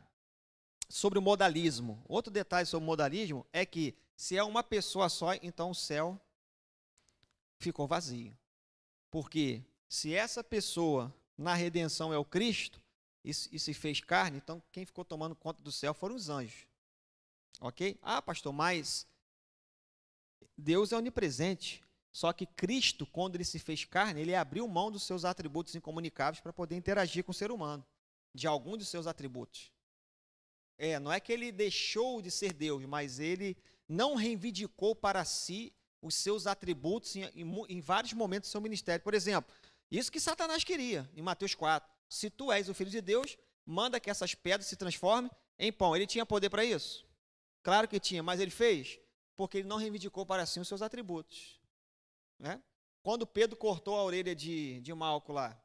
sobre o modalismo. Outro detalhe sobre o modalismo é que se é uma pessoa só, então o céu ficou vazio. Porque se essa pessoa na redenção é o Cristo e, e se fez carne, então quem ficou tomando conta do céu foram os anjos. Ok? Ah, pastor, mas Deus é onipresente. Só que Cristo, quando ele se fez carne, ele abriu mão dos seus atributos incomunicáveis para poder interagir com o ser humano, de algum dos seus atributos. É, não é que ele deixou de ser Deus, mas ele não reivindicou para si os seus atributos em, em, em vários momentos do seu ministério. Por exemplo, isso que Satanás queria em Mateus 4. Se tu és o filho de Deus, manda que essas pedras se transformem em pão. Ele tinha poder para isso? Claro que tinha, mas ele fez porque ele não reivindicou para si os seus atributos. Né? Quando Pedro cortou a orelha de, de Malco lá,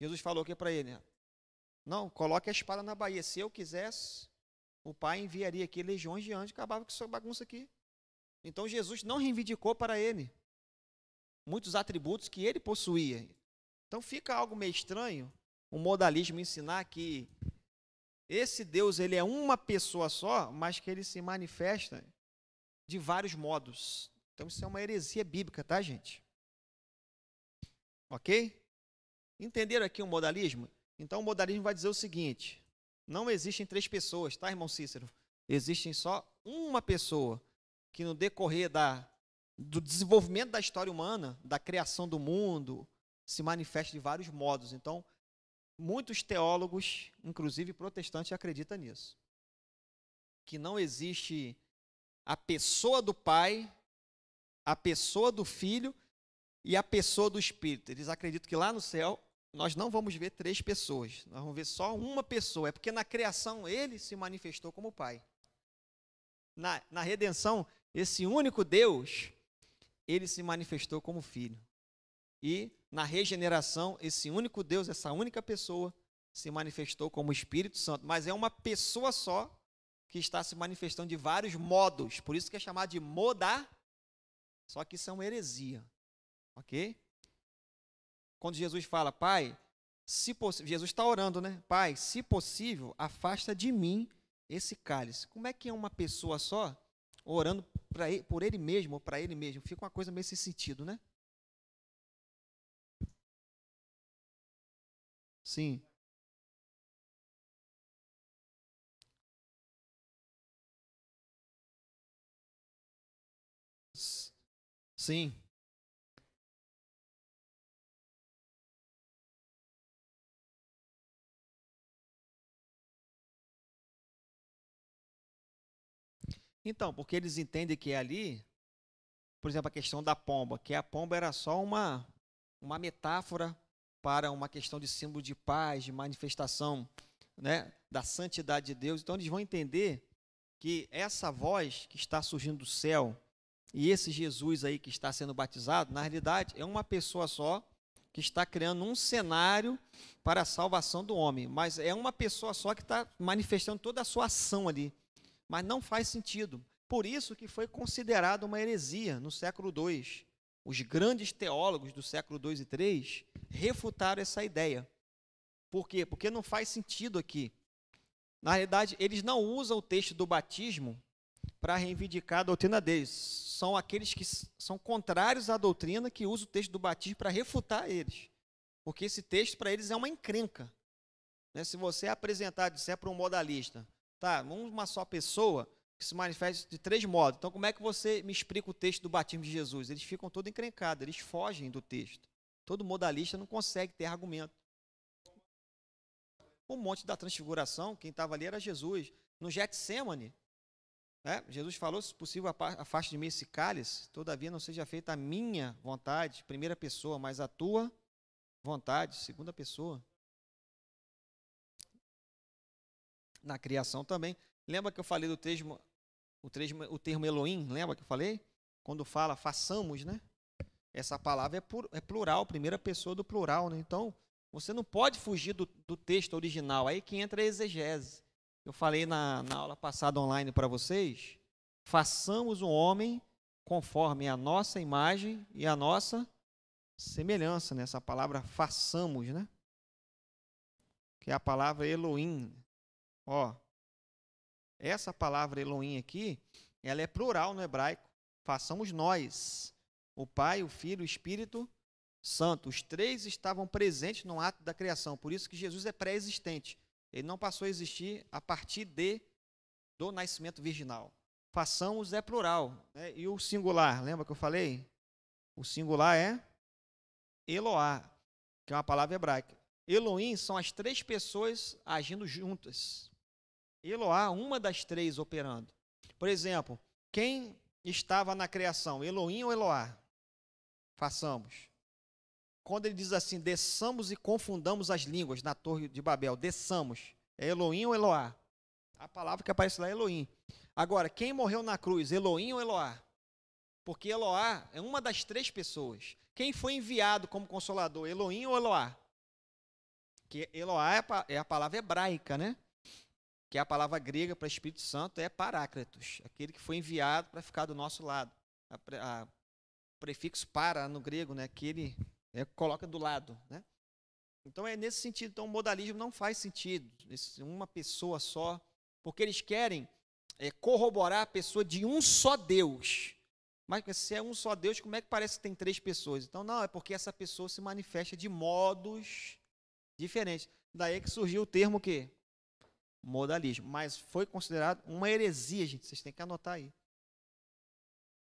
Jesus falou o que para ele? Né? Não, coloque a espada na Bahia. Se eu quisesse, o Pai enviaria aqui legiões de anjos e acabava com essa bagunça aqui. Então Jesus não reivindicou para ele muitos atributos que ele possuía. Então fica algo meio estranho o modalismo ensinar que esse Deus ele é uma pessoa só, mas que ele se manifesta de vários modos. Então isso é uma heresia bíblica, tá, gente? Ok? Entenderam aqui o modalismo? Então o modalismo vai dizer o seguinte: não existem três pessoas, tá, irmão Cícero? Existem só uma pessoa que no decorrer da, do desenvolvimento da história humana, da criação do mundo, se manifesta de vários modos. Então, muitos teólogos, inclusive protestantes, acreditam nisso. Que não existe a pessoa do Pai a pessoa do Filho e a pessoa do Espírito. Eles acreditam que lá no céu nós não vamos ver três pessoas, nós vamos ver só uma pessoa. É porque na criação ele se manifestou como Pai. Na, na redenção, esse único Deus, ele se manifestou como Filho. E na regeneração, esse único Deus, essa única pessoa, se manifestou como Espírito Santo. Mas é uma pessoa só que está se manifestando de vários modos. Por isso que é chamado de modar. Só que isso é uma heresia. Ok? Quando Jesus fala, Pai, se Jesus está orando, né? Pai, se possível, afasta de mim esse cálice. Como é que é uma pessoa só orando ele, por ele mesmo ou para ele mesmo? Fica uma coisa meio sem sentido, né? Sim. Sim. Então, porque eles entendem que é ali, por exemplo, a questão da pomba, que a pomba era só uma, uma metáfora para uma questão de símbolo de paz, de manifestação né, da santidade de Deus. Então, eles vão entender que essa voz que está surgindo do céu, e esse Jesus aí que está sendo batizado, na realidade, é uma pessoa só que está criando um cenário para a salvação do homem. Mas é uma pessoa só que está manifestando toda a sua ação ali. Mas não faz sentido. Por isso que foi considerado uma heresia no século II. Os grandes teólogos do século II e III refutaram essa ideia. Por quê? Porque não faz sentido aqui. Na realidade, eles não usam o texto do batismo para reivindicar a doutrina deles. São aqueles que são contrários à doutrina que usam o texto do batismo para refutar eles. Porque esse texto para eles é uma encrenca. Né? Se você apresentar, disser para um modalista, tá, uma só pessoa que se manifesta de três modos. Então, como é que você me explica o texto do batismo de Jesus? Eles ficam todo encrencados, eles fogem do texto. Todo modalista não consegue ter argumento. O monte da transfiguração, quem estava ali era Jesus. No Getsemane, né? Jesus falou: se possível, afaste de mim esse cálice, todavia não seja feita a minha vontade, primeira pessoa, mas a tua vontade, segunda pessoa. Na criação também. Lembra que eu falei do termo, o termo, o termo Elohim? Lembra que eu falei? Quando fala façamos, né? Essa palavra é, é plural, primeira pessoa do plural, né? Então, você não pode fugir do, do texto original. Aí que entra a exegese. Eu falei na, na aula passada online para vocês. Façamos um homem conforme a nossa imagem e a nossa semelhança. Né? Essa palavra façamos, né? Que é a palavra Elohim. Ó, essa palavra Elohim aqui, ela é plural no hebraico. Façamos nós. O Pai, o Filho, o Espírito Santo. Os três estavam presentes no ato da criação. Por isso que Jesus é pré-existente. Ele não passou a existir a partir de do nascimento virginal. Façamos é plural. Né? E o singular, lembra que eu falei? O singular é Eloá, que é uma palavra hebraica. Elohim são as três pessoas agindo juntas. Eloá, uma das três operando. Por exemplo, quem estava na criação, Elohim ou Eloá? Façamos quando ele diz assim: desçamos e confundamos as línguas na Torre de Babel, desçamos. É Elohim ou Eloá? A palavra que aparece lá é Elohim. Agora, quem morreu na cruz, Elohim ou Eloá? Porque Eloá é uma das três pessoas. Quem foi enviado como consolador, Elohim ou Eloá? Que Eloá é a, é a palavra hebraica, né? Que é a palavra grega para Espírito Santo é Parácritos, aquele que foi enviado para ficar do nosso lado. A, a, prefixo para no grego, né? Aquele é, coloca do lado. Né? Então é nesse sentido, então o modalismo não faz sentido, uma pessoa só, porque eles querem é, corroborar a pessoa de um só Deus. Mas se é um só Deus, como é que parece que tem três pessoas? Então não, é porque essa pessoa se manifesta de modos diferentes. Daí é que surgiu o termo que modalismo, mas foi considerado uma heresia, gente, vocês têm que anotar aí.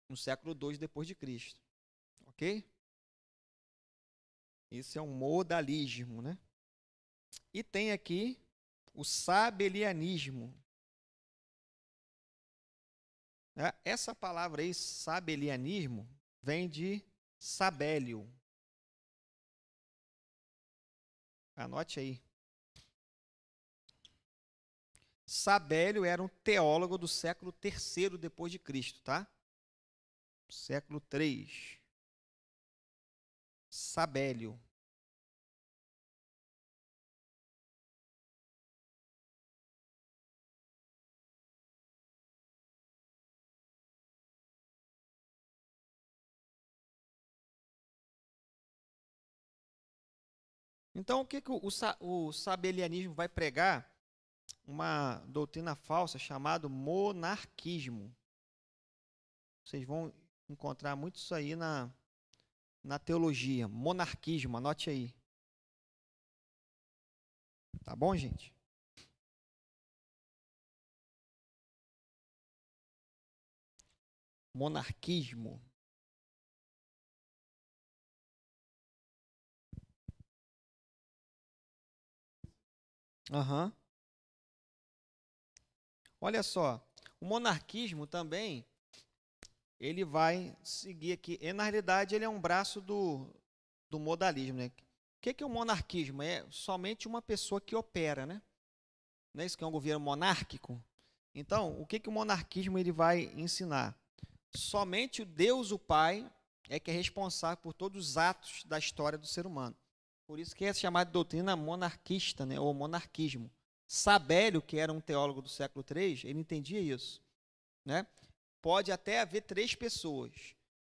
No século II depois de Cristo. OK? Isso é um modalismo, né? E tem aqui o sabelianismo. Né? Essa palavra aí, sabelianismo, vem de sabélio. Anote aí. Sabélio era um teólogo do século III depois de Cristo, tá? Século III. Sabélio Então, o que, que o, o, o, sabelianismo vai pregar? Uma doutrina falsa chamada monarquismo. Vocês vão encontrar muito isso aí na, na teologia, monarquismo, anote aí. Tá bom, gente? Monarquismo. Aham. Uhum. Olha só, o monarquismo também ele vai seguir aqui. E, na realidade, ele é um braço do, do modalismo. Né? O que é, que é o monarquismo? É somente uma pessoa que opera, né? Não é isso que é um governo monárquico? Então, o que, é que o monarquismo ele vai ensinar? Somente o Deus, o Pai, é que é responsável por todos os atos da história do ser humano. Por isso que é chamada de doutrina monarquista, né? ou monarquismo. Sabélio, que era um teólogo do século III, ele entendia isso. Né? Pode até haver três pessoas,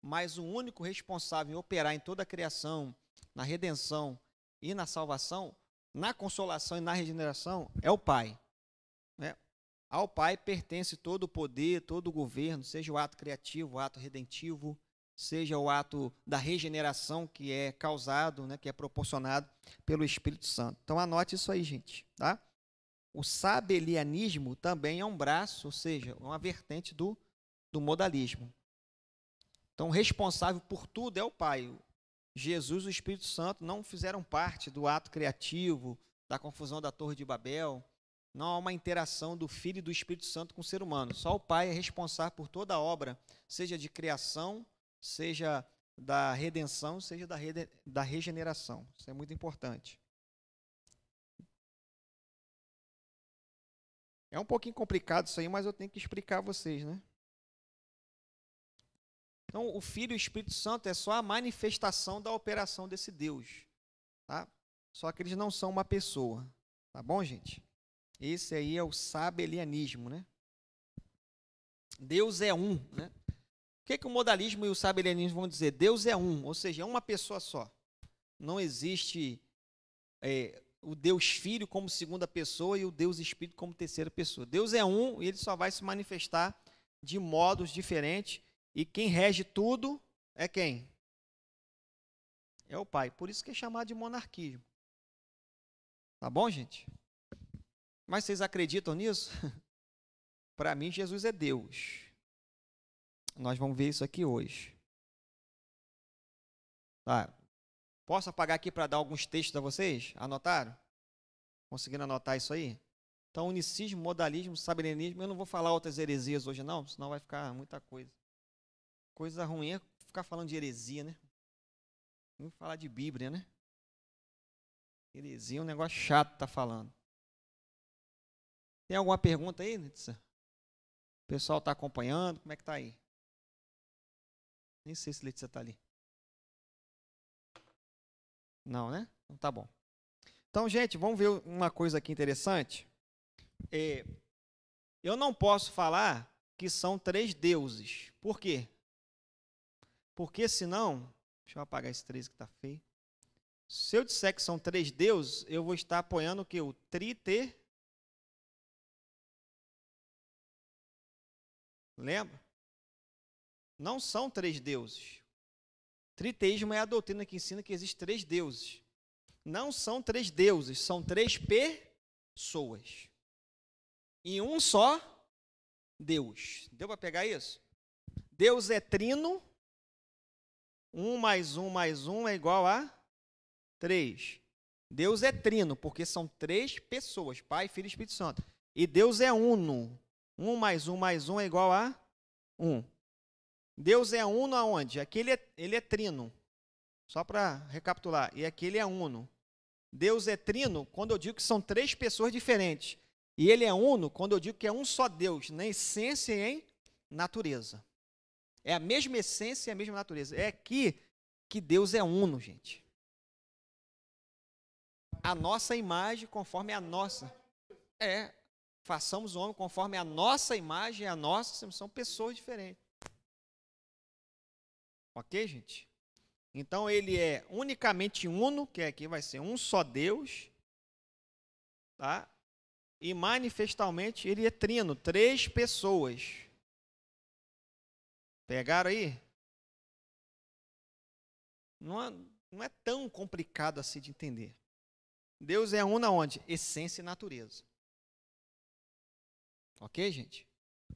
mas o único responsável em operar em toda a criação, na redenção e na salvação, na consolação e na regeneração, é o Pai. Né? Ao Pai pertence todo o poder, todo o governo, seja o ato criativo, o ato redentivo, seja o ato da regeneração que é causado, né, que é proporcionado pelo Espírito Santo. Então anote isso aí, gente, tá? O sabelianismo também é um braço, ou seja, uma vertente do do modalismo. Então, responsável por tudo é o Pai. Jesus e o Espírito Santo não fizeram parte do ato criativo, da confusão da Torre de Babel. Não há uma interação do Filho e do Espírito Santo com o ser humano. Só o Pai é responsável por toda a obra, seja de criação, seja da redenção, seja da, da regeneração. Isso é muito importante. É um pouquinho complicado isso aí, mas eu tenho que explicar a vocês, né? Então, o Filho e o Espírito Santo é só a manifestação da operação desse Deus, tá? Só que eles não são uma pessoa, tá bom, gente? Esse aí é o sabelianismo, né? Deus é um, né? O que, que o modalismo e o sabelianismo vão dizer? Deus é um, ou seja, é uma pessoa só. Não existe é, o Deus Filho como segunda pessoa e o Deus Espírito como terceira pessoa. Deus é um e ele só vai se manifestar de modos diferentes e quem rege tudo é quem? É o Pai. Por isso que é chamado de monarquismo. Tá bom, gente? Mas vocês acreditam nisso? Para mim, Jesus é Deus. Nós vamos ver isso aqui hoje. Tá. Posso apagar aqui para dar alguns textos a vocês? Anotaram? Conseguindo anotar isso aí? Então, unicismo, modalismo, sabelinismo. Eu não vou falar outras heresias hoje, não, senão vai ficar muita coisa. Coisa ruim é ficar falando de heresia, né? Vamos falar de Bíblia, né? Heresia é um negócio chato tá falando. Tem alguma pergunta aí, Nitsa? O pessoal está acompanhando? Como é que tá aí? Nem sei se Letícia está ali. Não, né? Então tá bom. Então, gente, vamos ver uma coisa aqui interessante. É, eu não posso falar que são três deuses. Por quê? Porque senão, deixa eu apagar esse 13 que está feio. Se eu disser que são três deuses, eu vou estar apoiando o que? O trite. Lembra? Não são três deuses. Triteísmo é a doutrina que ensina que existem três deuses. Não são três deuses, são três pessoas. E um só Deus. Deu para pegar isso? Deus é trino, 1 mais 1 mais 1 é igual a 3. Deus é trino, porque são três pessoas, Pai, Filho e Espírito Santo. E Deus é uno. 1 mais 1 mais 1 é igual a 1. Deus é uno aonde? Aqui ele é, ele é trino. Só para recapitular. E aqui ele é uno. Deus é trino quando eu digo que são três pessoas diferentes. E ele é uno quando eu digo que é um só Deus, na essência e em natureza. É a mesma essência e a mesma natureza. É aqui que Deus é uno, gente. A nossa imagem conforme a nossa. É, façamos homem conforme a nossa imagem, a nossa, são pessoas diferentes. Ok, gente? Então ele é unicamente uno, que aqui vai ser um só Deus, tá? E manifestalmente ele é trino, três pessoas. Pegaram aí? Não é, não é tão complicado assim de entender. Deus é um na onde? Essência e natureza. Ok, gente?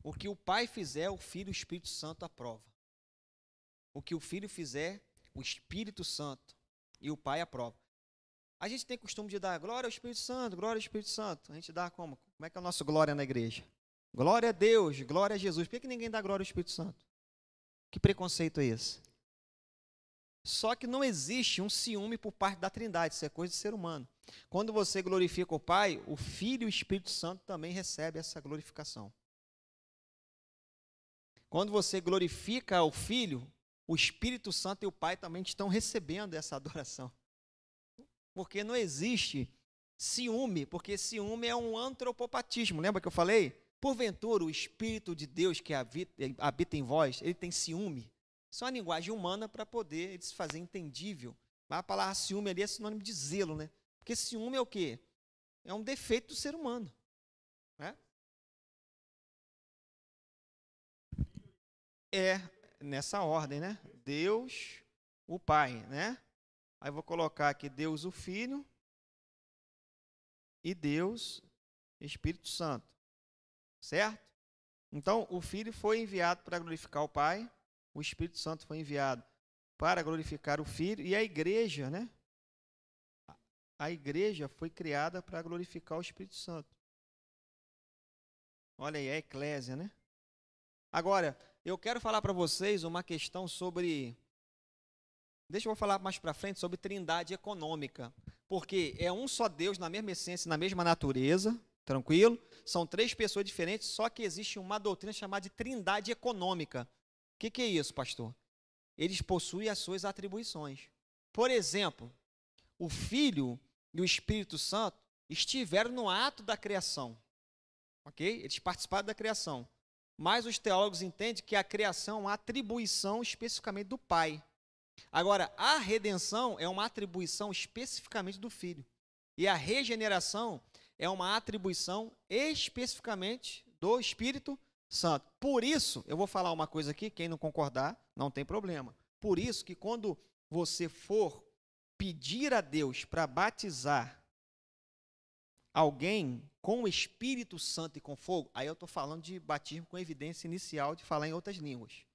O que o Pai fizer, o Filho e o Espírito Santo aprova. O que o Filho fizer, o Espírito Santo e o Pai aprova. A gente tem costume de dar glória ao Espírito Santo, glória ao Espírito Santo. A gente dá como? Como é que é o nosso glória na igreja? Glória a Deus, glória a Jesus. Por que, que ninguém dá glória ao Espírito Santo? Que preconceito é esse? Só que não existe um ciúme por parte da Trindade, isso é coisa de ser humano. Quando você glorifica o Pai, o Filho e o Espírito Santo também recebem essa glorificação. Quando você glorifica o Filho, o Espírito Santo e o Pai também estão recebendo essa adoração. Porque não existe ciúme, porque ciúme é um antropopatismo. Lembra que eu falei? Porventura, o Espírito de Deus que habita em vós, ele tem ciúme. Isso é uma linguagem humana para poder ele se fazer entendível. Mas a palavra ciúme ali é sinônimo de zelo, né? Porque ciúme é o quê? É um defeito do ser humano. Né? É nessa ordem, né? Deus, o Pai, né? Aí vou colocar aqui Deus, o Filho, e Deus, Espírito Santo certo? Então, o Filho foi enviado para glorificar o Pai, o Espírito Santo foi enviado para glorificar o Filho e a igreja, né? A igreja foi criada para glorificar o Espírito Santo. Olha aí, a eclésia, né? Agora, eu quero falar para vocês uma questão sobre. Deixa eu falar mais para frente sobre trindade econômica. Porque é um só Deus na mesma essência, na mesma natureza, Tranquilo? São três pessoas diferentes, só que existe uma doutrina chamada de trindade econômica. O que, que é isso, pastor? Eles possuem as suas atribuições. Por exemplo, o Filho e o Espírito Santo estiveram no ato da criação. Ok? Eles participaram da criação. Mas os teólogos entendem que a criação é uma atribuição especificamente do Pai. Agora, a redenção é uma atribuição especificamente do Filho. E a regeneração é uma atribuição especificamente do Espírito Santo. Por isso, eu vou falar uma coisa aqui, quem não concordar, não tem problema. Por isso que quando você for pedir a Deus para batizar alguém com o Espírito Santo e com fogo, aí eu estou falando de batismo com evidência inicial de falar em outras línguas.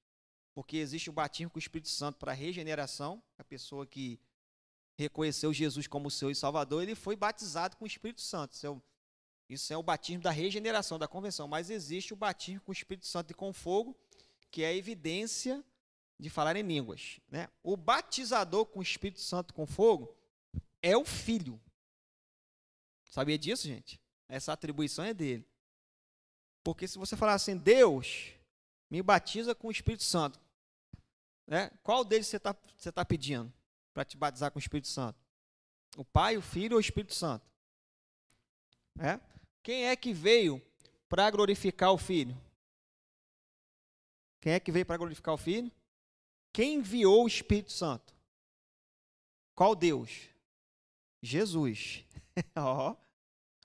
Porque existe o batismo com o Espírito Santo para regeneração, a pessoa que reconheceu Jesus como seu e Salvador, ele foi batizado com o Espírito Santo. Isso é o, isso é o batismo da regeneração, da convenção. Mas existe o batismo com o Espírito Santo e com fogo, que é a evidência de falar em línguas. Né? O batizador com o Espírito Santo com fogo é o Filho. Sabia disso, gente? Essa atribuição é dele. Porque se você falar assim, Deus me batiza com o Espírito Santo, né? qual deles você está tá pedindo? para te batizar com o Espírito Santo? O Pai, o Filho ou o Espírito Santo? É? Quem é que veio para glorificar o Filho? Quem é que veio para glorificar o Filho? Quem enviou o Espírito Santo? Qual Deus? Jesus. oh.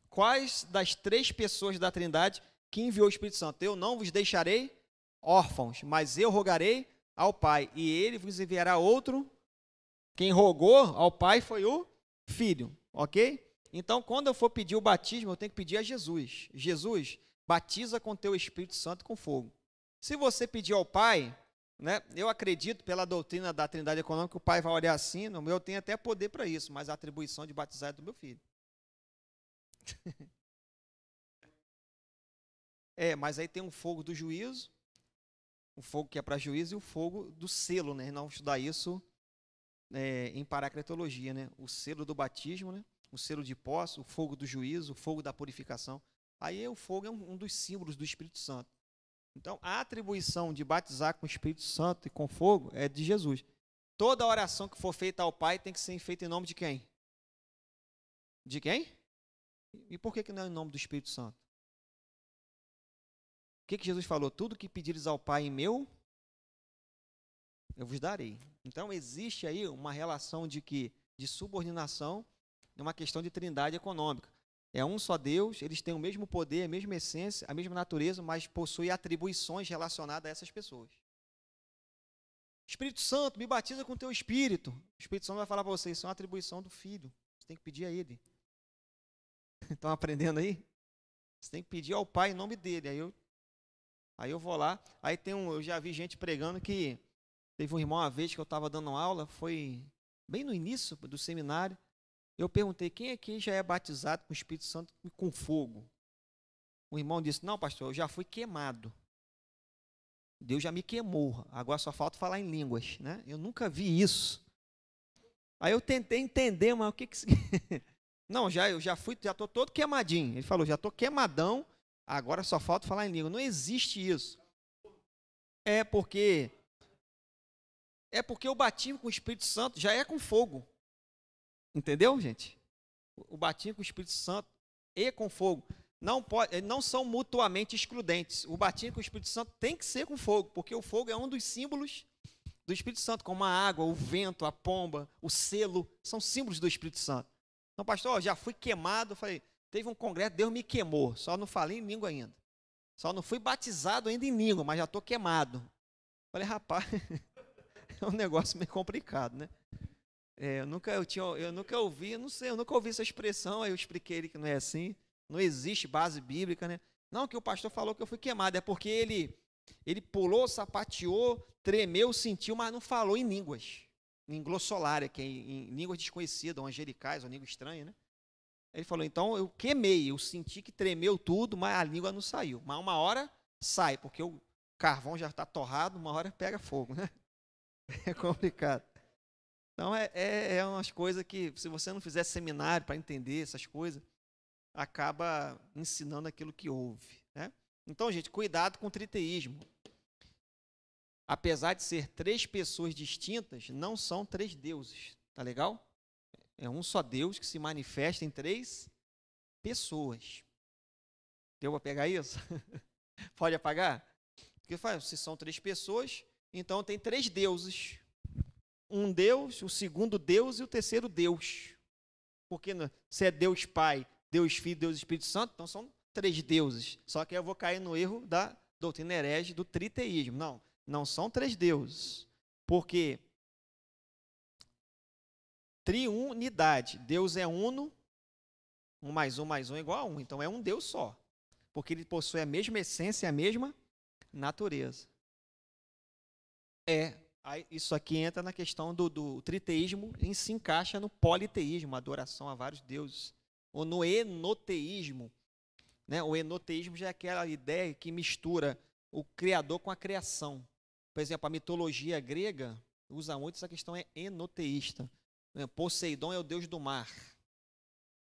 Quais das três pessoas da Trindade que enviou o Espírito Santo? Eu não vos deixarei órfãos, mas eu rogarei ao Pai, e ele vos enviará outro quem rogou ao Pai foi o Filho, ok? Então, quando eu for pedir o batismo, eu tenho que pedir a Jesus. Jesus, batiza com teu Espírito Santo com fogo. Se você pedir ao Pai, né, eu acredito pela doutrina da Trindade Econômica, o Pai vai olhar assim, eu meu até poder para isso, mas a atribuição de batizar é do meu filho. é, mas aí tem um fogo do juízo, o um fogo que é para juízo e o um fogo do selo, né? Não estudar isso é, em paracletologia, né? O selo do batismo, né? O selo de posse, o fogo do juízo, o fogo da purificação. Aí o fogo é um, um dos símbolos do Espírito Santo. Então, a atribuição de batizar com o Espírito Santo e com fogo é de Jesus. Toda oração que for feita ao Pai tem que ser feita em nome de quem? De quem? E por que, que não é em nome do Espírito Santo? O que, que Jesus falou? Tudo que pedires ao Pai em meu eu vos darei. Então existe aí uma relação de que de subordinação, uma questão de trindade econômica. É um só Deus, eles têm o mesmo poder, a mesma essência, a mesma natureza, mas possuem atribuições relacionadas a essas pessoas. Espírito Santo, me batiza com teu espírito. O Espírito Santo vai falar para vocês, isso é uma atribuição do Filho. Você tem que pedir a ele. Estão aprendendo aí? Você tem que pedir ao Pai em nome dele. Aí eu, aí eu vou lá. Aí tem um, eu já vi gente pregando que Teve um irmão uma vez que eu estava dando aula, foi bem no início do seminário. Eu perguntei quem aqui já é batizado com o Espírito Santo e com fogo. O irmão disse: Não, pastor, eu já fui queimado. Deus já me queimou. Agora só falta falar em línguas, né? Eu nunca vi isso. Aí eu tentei entender, mas o que que Não, já eu já fui, já tô todo queimadinho. Ele falou: "Já tô queimadão, agora só falta falar em língua". Não existe isso. É porque é porque o batismo com o Espírito Santo já é com fogo. Entendeu, gente? O batismo com o Espírito Santo e com fogo não, pode, eh, não são mutuamente excludentes. O batismo com o Espírito Santo tem que ser com fogo, porque o fogo é um dos símbolos do Espírito Santo, como a água, o vento, a pomba, o selo, são símbolos do Espírito Santo. Então, pastor, já fui queimado, falei, teve um congresso, Deus me queimou, só não falei em língua ainda. Só não fui batizado ainda em língua, mas já estou queimado. Falei, rapaz, é um negócio meio complicado, né? É, eu, nunca, eu, tinha, eu nunca ouvi, eu não sei, eu nunca ouvi essa expressão, aí eu expliquei ele que não é assim. Não existe base bíblica, né? Não, que o pastor falou que eu fui queimado, é porque ele, ele pulou, sapateou, tremeu, sentiu, mas não falou em línguas. Em glossolária, que é em, em línguas desconhecidas, ou angelicais, ou língua estranha, né? Ele falou, então eu queimei, eu senti que tremeu tudo, mas a língua não saiu. Mas uma hora sai, porque o carvão já está torrado, uma hora pega fogo, né? É complicado. Então é, é, é umas coisas que, se você não fizer seminário para entender essas coisas, acaba ensinando aquilo que ouve. Né? Então, gente, cuidado com o triteísmo. Apesar de ser três pessoas distintas, não são três deuses. Tá legal? É um só Deus que se manifesta em três pessoas. Deu para pegar isso? Pode apagar? Porque se são três pessoas, então tem três deuses. Um Deus, o segundo Deus e o terceiro Deus. Porque se é Deus Pai, Deus Filho, Deus Espírito Santo, então são três deuses. Só que eu vou cair no erro da doutrina herege do triteísmo. Não, não são três deuses. Porque triunidade, Deus é uno, um mais um mais um é igual a um. Então é um Deus só. Porque ele possui a mesma essência e a mesma natureza. É, isso aqui entra na questão do, do triteísmo e se encaixa no politeísmo, adoração a vários deuses, ou no enoteísmo. Né? O enoteísmo já é aquela ideia que mistura o criador com a criação. Por exemplo, a mitologia grega usa muito essa questão é enoteísta. Poseidon é o deus do mar.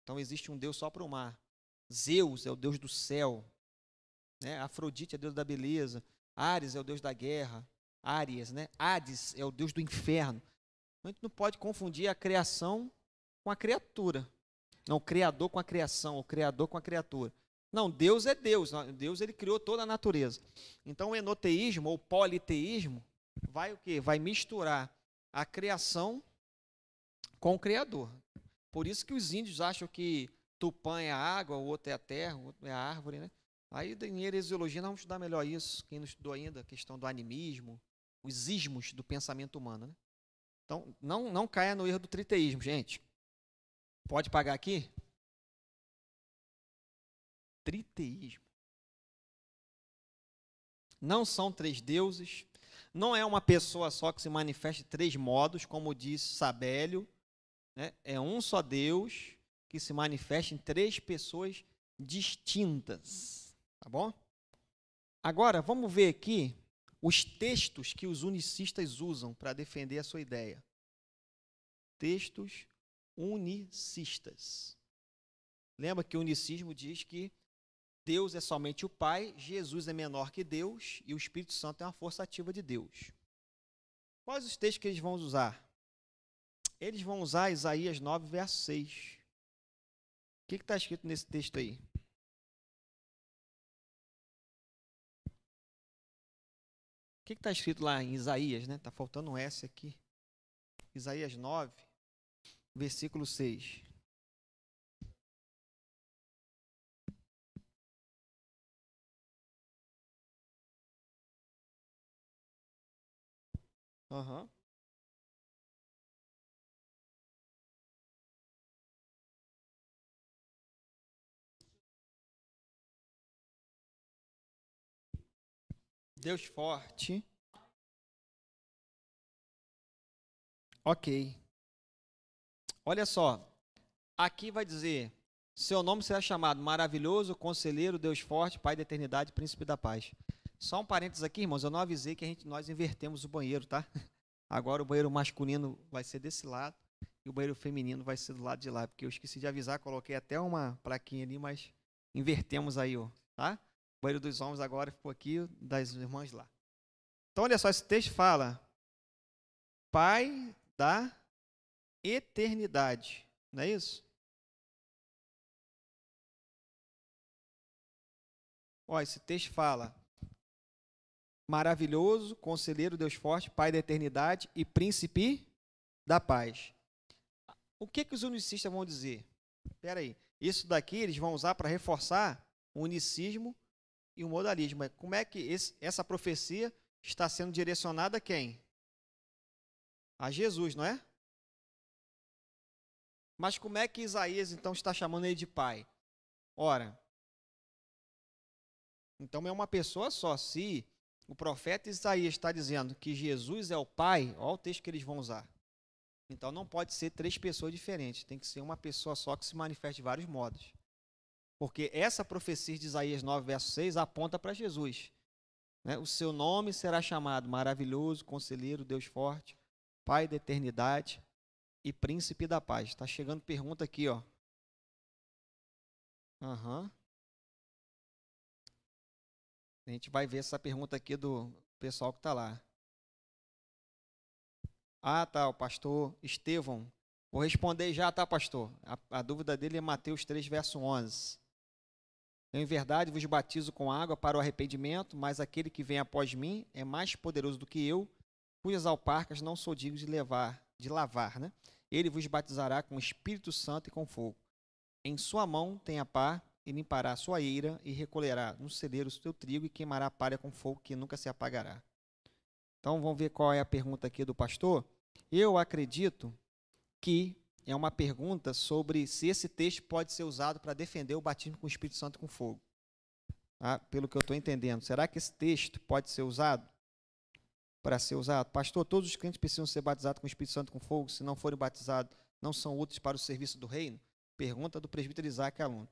Então existe um deus só para o mar. Zeus é o deus do céu. Né? Afrodite é o deus da beleza. Ares é o deus da guerra. Áries, né? Hades é o deus do inferno. Então, a gente não pode confundir a criação com a criatura. Não, o criador com a criação, o criador com a criatura. Não, Deus é Deus. Deus ele criou toda a natureza. Então o enoteísmo ou politeísmo vai o quê? Vai misturar a criação com o criador. Por isso que os índios acham que Tupã é a água, o outro é a terra, o outro é a árvore, né? Aí em heresiologia nós vamos estudar melhor isso, quem não estudou ainda, a questão do animismo, os ismos do pensamento humano. Né? Então, não, não caia no erro do triteísmo, gente. Pode pagar aqui? Triteísmo. Não são três deuses. Não é uma pessoa só que se manifesta de três modos, como diz Sabélio. Né? É um só Deus que se manifesta em três pessoas distintas. Tá bom? Agora, vamos ver aqui os textos que os unicistas usam para defender a sua ideia. Textos unicistas. Lembra que o unicismo diz que Deus é somente o Pai, Jesus é menor que Deus e o Espírito Santo é uma força ativa de Deus. Quais os textos que eles vão usar? Eles vão usar Isaías 9, verso 6. O que está escrito nesse texto aí? O que está escrito lá em Isaías, né? Está faltando um S aqui. Isaías 9, versículo 6. Aham. Uhum. Deus forte. Ok. Olha só. Aqui vai dizer: seu nome será chamado Maravilhoso, Conselheiro, Deus Forte, Pai da Eternidade, Príncipe da Paz. Só um parênteses aqui, irmãos. Eu não avisei que a gente, nós invertemos o banheiro, tá? Agora o banheiro masculino vai ser desse lado e o banheiro feminino vai ser do lado de lá. Porque eu esqueci de avisar, coloquei até uma plaquinha ali, mas invertemos aí, ó, tá? banheiro dos homens agora ficou aqui, das irmãs lá. Então, olha só, esse texto fala: Pai da eternidade. Não é isso? Ó, esse texto fala: Maravilhoso, conselheiro, Deus forte, Pai da eternidade e príncipe da paz. O que, que os unicistas vão dizer? Espera aí. Isso daqui eles vão usar para reforçar o unicismo e o modalismo. Como é que esse, essa profecia está sendo direcionada a quem? A Jesus, não é? Mas como é que Isaías então está chamando ele de pai? Ora, então é uma pessoa só. Se o profeta Isaías está dizendo que Jesus é o pai, olha o texto que eles vão usar. Então não pode ser três pessoas diferentes, tem que ser uma pessoa só que se manifeste de vários modos. Porque essa profecia de Isaías 9, verso 6 aponta para Jesus. Né? O seu nome será chamado Maravilhoso, Conselheiro, Deus Forte, Pai da Eternidade e Príncipe da Paz. Está chegando pergunta aqui, ó. Uhum. A gente vai ver essa pergunta aqui do pessoal que está lá. Ah, tá, o pastor Estevão. Vou responder já, tá, pastor? A, a dúvida dele é Mateus 3, verso 11. Eu, em verdade, vos batizo com água para o arrependimento, mas aquele que vem após mim é mais poderoso do que eu, cujas alparcas não sou digno de levar, de lavar, né? Ele vos batizará com o Espírito Santo e com fogo. Em sua mão tem a pá, e limpará a sua eira, e recolherá no celeiro o seu trigo, e queimará a palha com fogo que nunca se apagará. Então vamos ver qual é a pergunta aqui do pastor. Eu acredito que é uma pergunta sobre se esse texto pode ser usado para defender o batismo com o Espírito Santo com fogo. Ah, pelo que eu estou entendendo, será que esse texto pode ser usado? Para ser usado? Pastor, todos os crentes precisam ser batizados com o Espírito Santo com fogo, se não forem batizados, não são úteis para o serviço do reino? Pergunta do presbítero Isaac Aluno.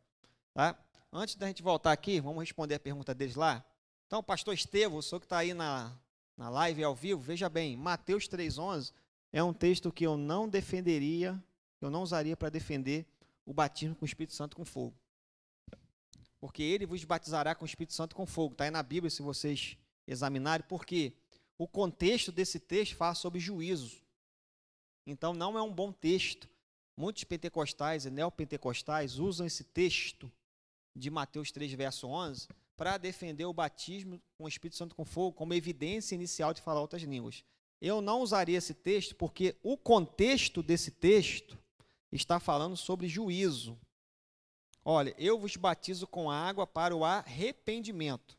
Tá? Antes da gente voltar aqui, vamos responder a pergunta deles lá. Então, pastor Estevam, o senhor que está aí na, na live ao vivo, veja bem, Mateus 3,11 é um texto que eu não defenderia eu não usaria para defender o batismo com o Espírito Santo com fogo. Porque ele vos batizará com o Espírito Santo com fogo. Está aí na Bíblia, se vocês examinarem, porque o contexto desse texto fala sobre juízo. Então não é um bom texto. Muitos pentecostais e neopentecostais usam esse texto de Mateus 3, verso 11, para defender o batismo com o Espírito Santo com fogo como evidência inicial de falar outras línguas. Eu não usaria esse texto porque o contexto desse texto está falando sobre juízo. Olha, eu vos batizo com água para o arrependimento,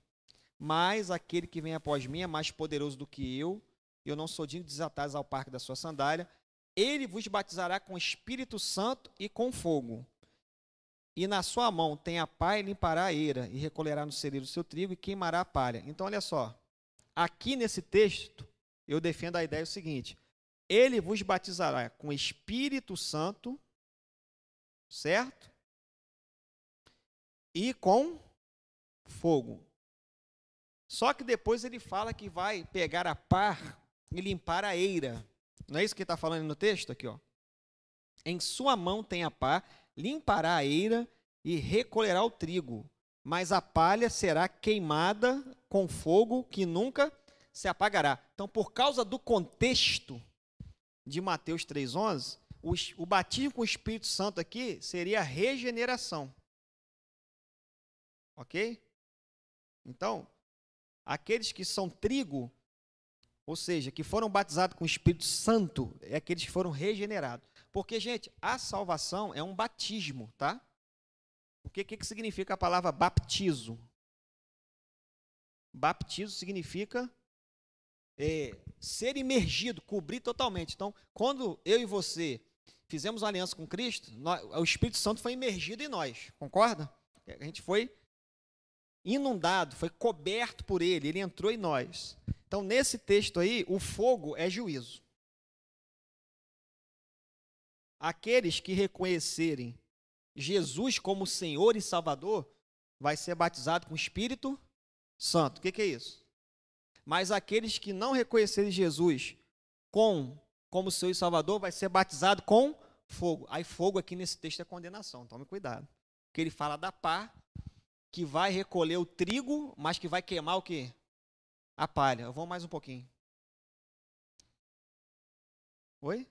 mas aquele que vem após mim é mais poderoso do que eu, e eu não sou digno de desatar ao parque da sua sandália. Ele vos batizará com Espírito Santo e com fogo. E na sua mão tem a pá e limpará a eira, e recolherá no celeiro o seu trigo e queimará a palha. Então, olha só. Aqui nesse texto, eu defendo a ideia seguinte: ele vos batizará com Espírito Santo, certo? E com fogo. Só que depois ele fala que vai pegar a par e limpar a eira. Não é isso que está falando no texto aqui, ó. Em sua mão tem a pá, limpará a eira e recolherá o trigo, mas a palha será queimada com fogo que nunca se apagará. Então, por causa do contexto de Mateus 3,11, o, o batismo com o Espírito Santo aqui seria a regeneração. Ok? Então, aqueles que são trigo, ou seja, que foram batizados com o Espírito Santo, é aqueles que foram regenerados. Porque, gente, a salvação é um batismo, tá? Porque o que, que significa a palavra baptizo? Baptizo significa é, ser imergido, cobrir totalmente. Então, quando eu e você fizemos uma aliança com Cristo, nós, o Espírito Santo foi imergido em nós, concorda? A gente foi inundado, foi coberto por ele, ele entrou em nós. Então, nesse texto aí, o fogo é juízo. Aqueles que reconhecerem Jesus como Senhor e Salvador vai ser batizado com o Espírito Santo. O que, que é isso? Mas aqueles que não reconhecerem Jesus com como seu e Salvador vai ser batizado com fogo. Aí fogo aqui nesse texto é condenação, tome cuidado. Porque ele fala da pá que vai recolher o trigo, mas que vai queimar o quê? A palha. Eu vou mais um pouquinho. Oi?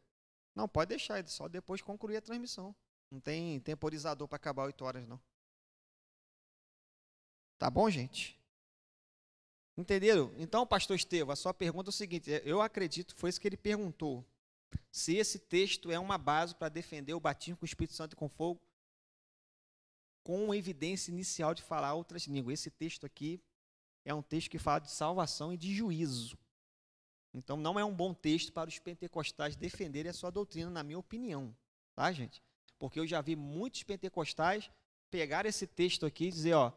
Não, pode deixar, só depois concluir a transmissão. Não tem temporizador para acabar 8 horas, não. Tá bom, gente? Entenderam? Então, pastor Estevam, a sua pergunta é o seguinte: é, eu acredito que foi isso que ele perguntou. Se esse texto é uma base para defender o batismo com o Espírito Santo e com fogo, com evidência inicial de falar outras línguas. Esse texto aqui é um texto que fala de salvação e de juízo. Então, não é um bom texto para os pentecostais defenderem a sua doutrina, na minha opinião. Tá, gente? Porque eu já vi muitos pentecostais pegar esse texto aqui e dizer: ó,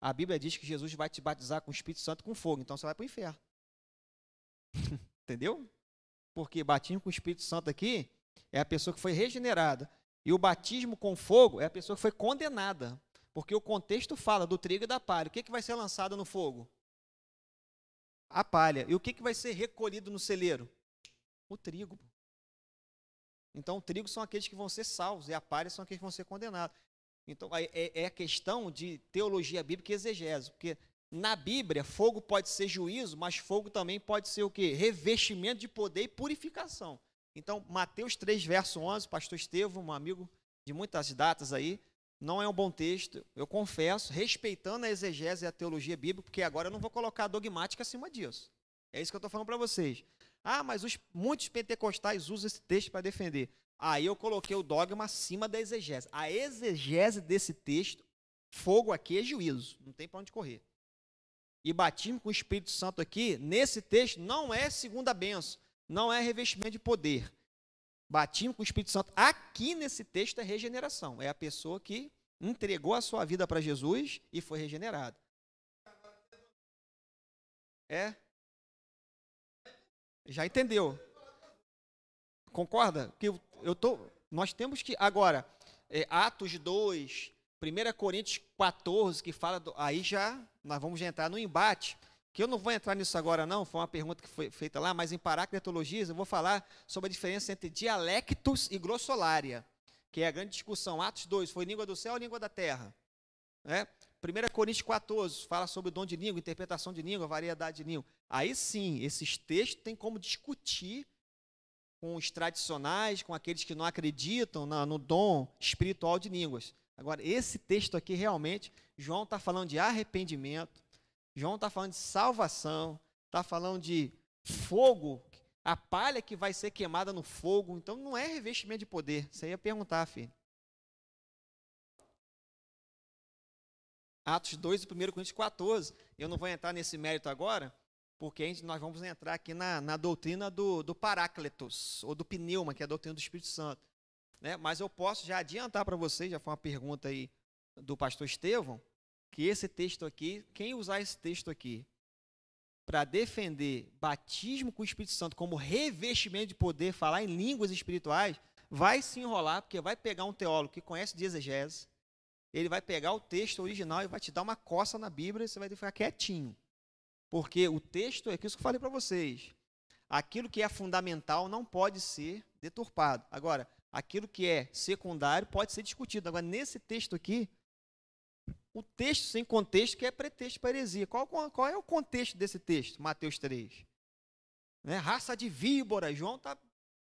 a Bíblia diz que Jesus vai te batizar com o Espírito Santo com fogo, então você vai para o inferno. Entendeu? Porque batismo com o Espírito Santo aqui é a pessoa que foi regenerada. E o batismo com fogo é a pessoa que foi condenada. Porque o contexto fala do trigo e da palha. O que, que vai ser lançado no fogo? A palha. E o que, que vai ser recolhido no celeiro? O trigo. Então, o trigo são aqueles que vão ser salvos e a palha são aqueles que vão ser condenados. Então, é, é a questão de teologia bíblica e exegese, porque na Bíblia, fogo pode ser juízo, mas fogo também pode ser o quê? Revestimento de poder e purificação. Então, Mateus 3, verso 11, pastor Estevam, um amigo de muitas datas aí, não é um bom texto, eu confesso, respeitando a exegese e a teologia bíblica, porque agora eu não vou colocar dogmática acima disso. É isso que eu estou falando para vocês. Ah, mas os, muitos pentecostais usam esse texto para defender. Aí eu coloquei o dogma acima da exegese. A exegese desse texto, fogo aqui é juízo, não tem para onde correr. E batismo com o Espírito Santo aqui, nesse texto, não é segunda benção, não é revestimento de poder. Batismo com o Espírito Santo aqui nesse texto é regeneração, é a pessoa que entregou a sua vida para Jesus e foi regenerada. É? Já entendeu? Concorda? Que eu tô, nós temos que. Agora, é, Atos 2, 1 Coríntios 14, que fala. Do, aí já nós vamos entrar no embate. Que eu não vou entrar nisso agora, não. Foi uma pergunta que foi feita lá, mas em Paracletologias eu vou falar sobre a diferença entre dialectos e grossolária, que é a grande discussão. Atos 2, foi língua do céu ou língua da terra? Né? 1 Coríntios 14 fala sobre o dom de língua, interpretação de língua, variedade de língua. Aí sim, esses textos têm como discutir com os tradicionais, com aqueles que não acreditam na, no dom espiritual de línguas. Agora, esse texto aqui realmente, João está falando de arrependimento, João está falando de salvação, está falando de fogo, a palha que vai ser queimada no fogo. Então, não é revestimento de poder. Você ia é perguntar, filho. Atos 2 e 1 Coríntios 14. Eu não vou entrar nesse mérito agora, porque gente, nós vamos entrar aqui na, na doutrina do, do Paráclitos, ou do Pneuma, que é a doutrina do Espírito Santo. Né? Mas eu posso já adiantar para vocês, já foi uma pergunta aí do pastor Estevão, que esse texto aqui, quem usar esse texto aqui para defender batismo com o Espírito Santo como revestimento de poder, falar em línguas espirituais, vai se enrolar, porque vai pegar um teólogo que conhece de exegese, ele vai pegar o texto original e vai te dar uma coça na Bíblia e você vai ficar quietinho. Porque o texto é isso que eu falei para vocês. Aquilo que é fundamental não pode ser deturpado. Agora, aquilo que é secundário pode ser discutido. Agora, nesse texto aqui, o texto sem contexto que é pretexto para heresia. Qual, qual é o contexto desse texto, Mateus 3? Né? Raça de víboras. João está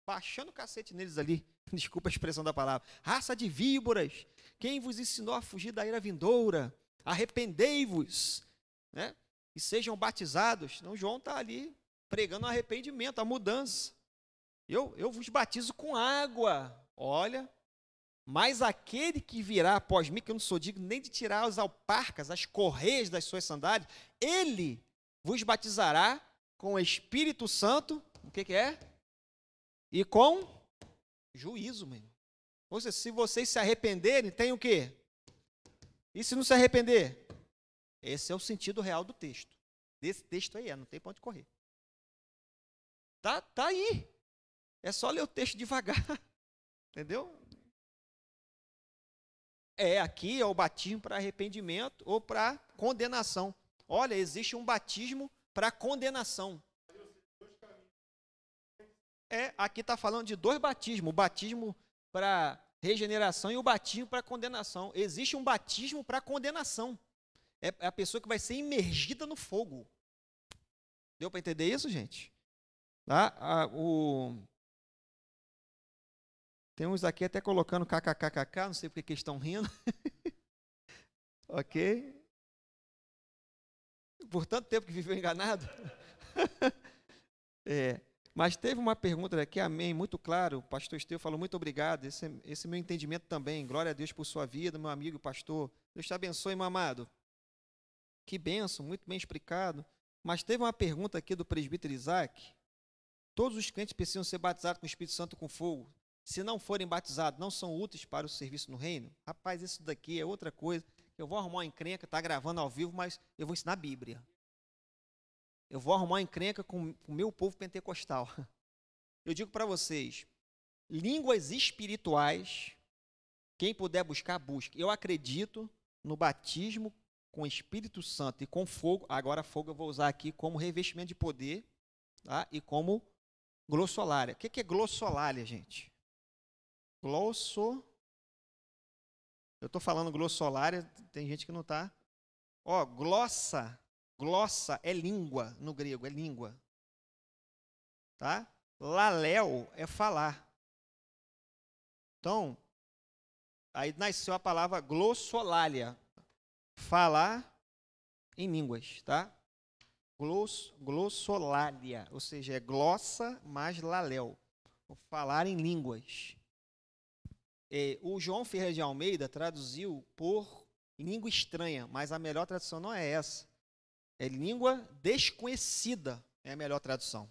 baixando o cacete neles ali. Desculpa a expressão da palavra. Raça de víboras. Quem vos ensinou a fugir da ira vindoura? Arrependei-vos. Né? e sejam batizados. Então, João está ali pregando o arrependimento, a mudança. Eu, eu vos batizo com água. Olha, mas aquele que virá após mim, que eu não sou digno nem de tirar as alparcas, as correias das suas sandálias, ele vos batizará com o Espírito Santo, o que, que é? E com juízo, meu. Ou seja, se vocês se arrependerem, tem o quê? E se não se arrepender? Esse é o sentido real do texto. Desse texto aí é, não tem para onde correr. Tá, tá aí. É só ler o texto devagar. Entendeu? É, aqui é o batismo para arrependimento ou para condenação. Olha, existe um batismo para condenação. É, aqui está falando de dois batismos: o batismo para regeneração e o batismo para condenação. Existe um batismo para condenação. É, é a pessoa que vai ser imergida no fogo. Deu para entender isso, gente? Tá? Ah, o... Tem uns aqui até colocando kkkkk, não sei porque que estão rindo. ok? Por tanto tempo que viveu enganado. é. Mas teve uma pergunta aqui, amém, muito claro. O pastor Esteu falou muito obrigado. Esse, esse meu entendimento também. Glória a Deus por sua vida, meu amigo pastor. Deus te abençoe, meu amado. Que benção, muito bem explicado. Mas teve uma pergunta aqui do presbítero Isaac. Todos os crentes precisam ser batizados com o Espírito Santo com fogo. Se não forem batizados, não são úteis para o serviço no reino? Rapaz, isso daqui é outra coisa. Eu vou arrumar uma encrenca, está gravando ao vivo, mas eu vou ensinar a Bíblia. Eu vou arrumar uma encrenca com o meu povo pentecostal. Eu digo para vocês, línguas espirituais, quem puder buscar, busque. Eu acredito no batismo com Espírito Santo e com fogo. Agora, fogo eu vou usar aqui como revestimento de poder tá? e como glossolária. O que é glossolária, gente? Glosso. Eu estou falando glossolária, tem gente que não está. Ó, glossa. Glossa é língua no grego, é língua. Tá? Laléu é falar. Então, aí nasceu a palavra glossolária falar em línguas, tá? Gloss, glossolalia, ou seja, é glossa mais laléu. Falar em línguas. É, o João Ferreira de Almeida traduziu por língua estranha, mas a melhor tradução não é essa. É língua desconhecida, é a melhor tradução.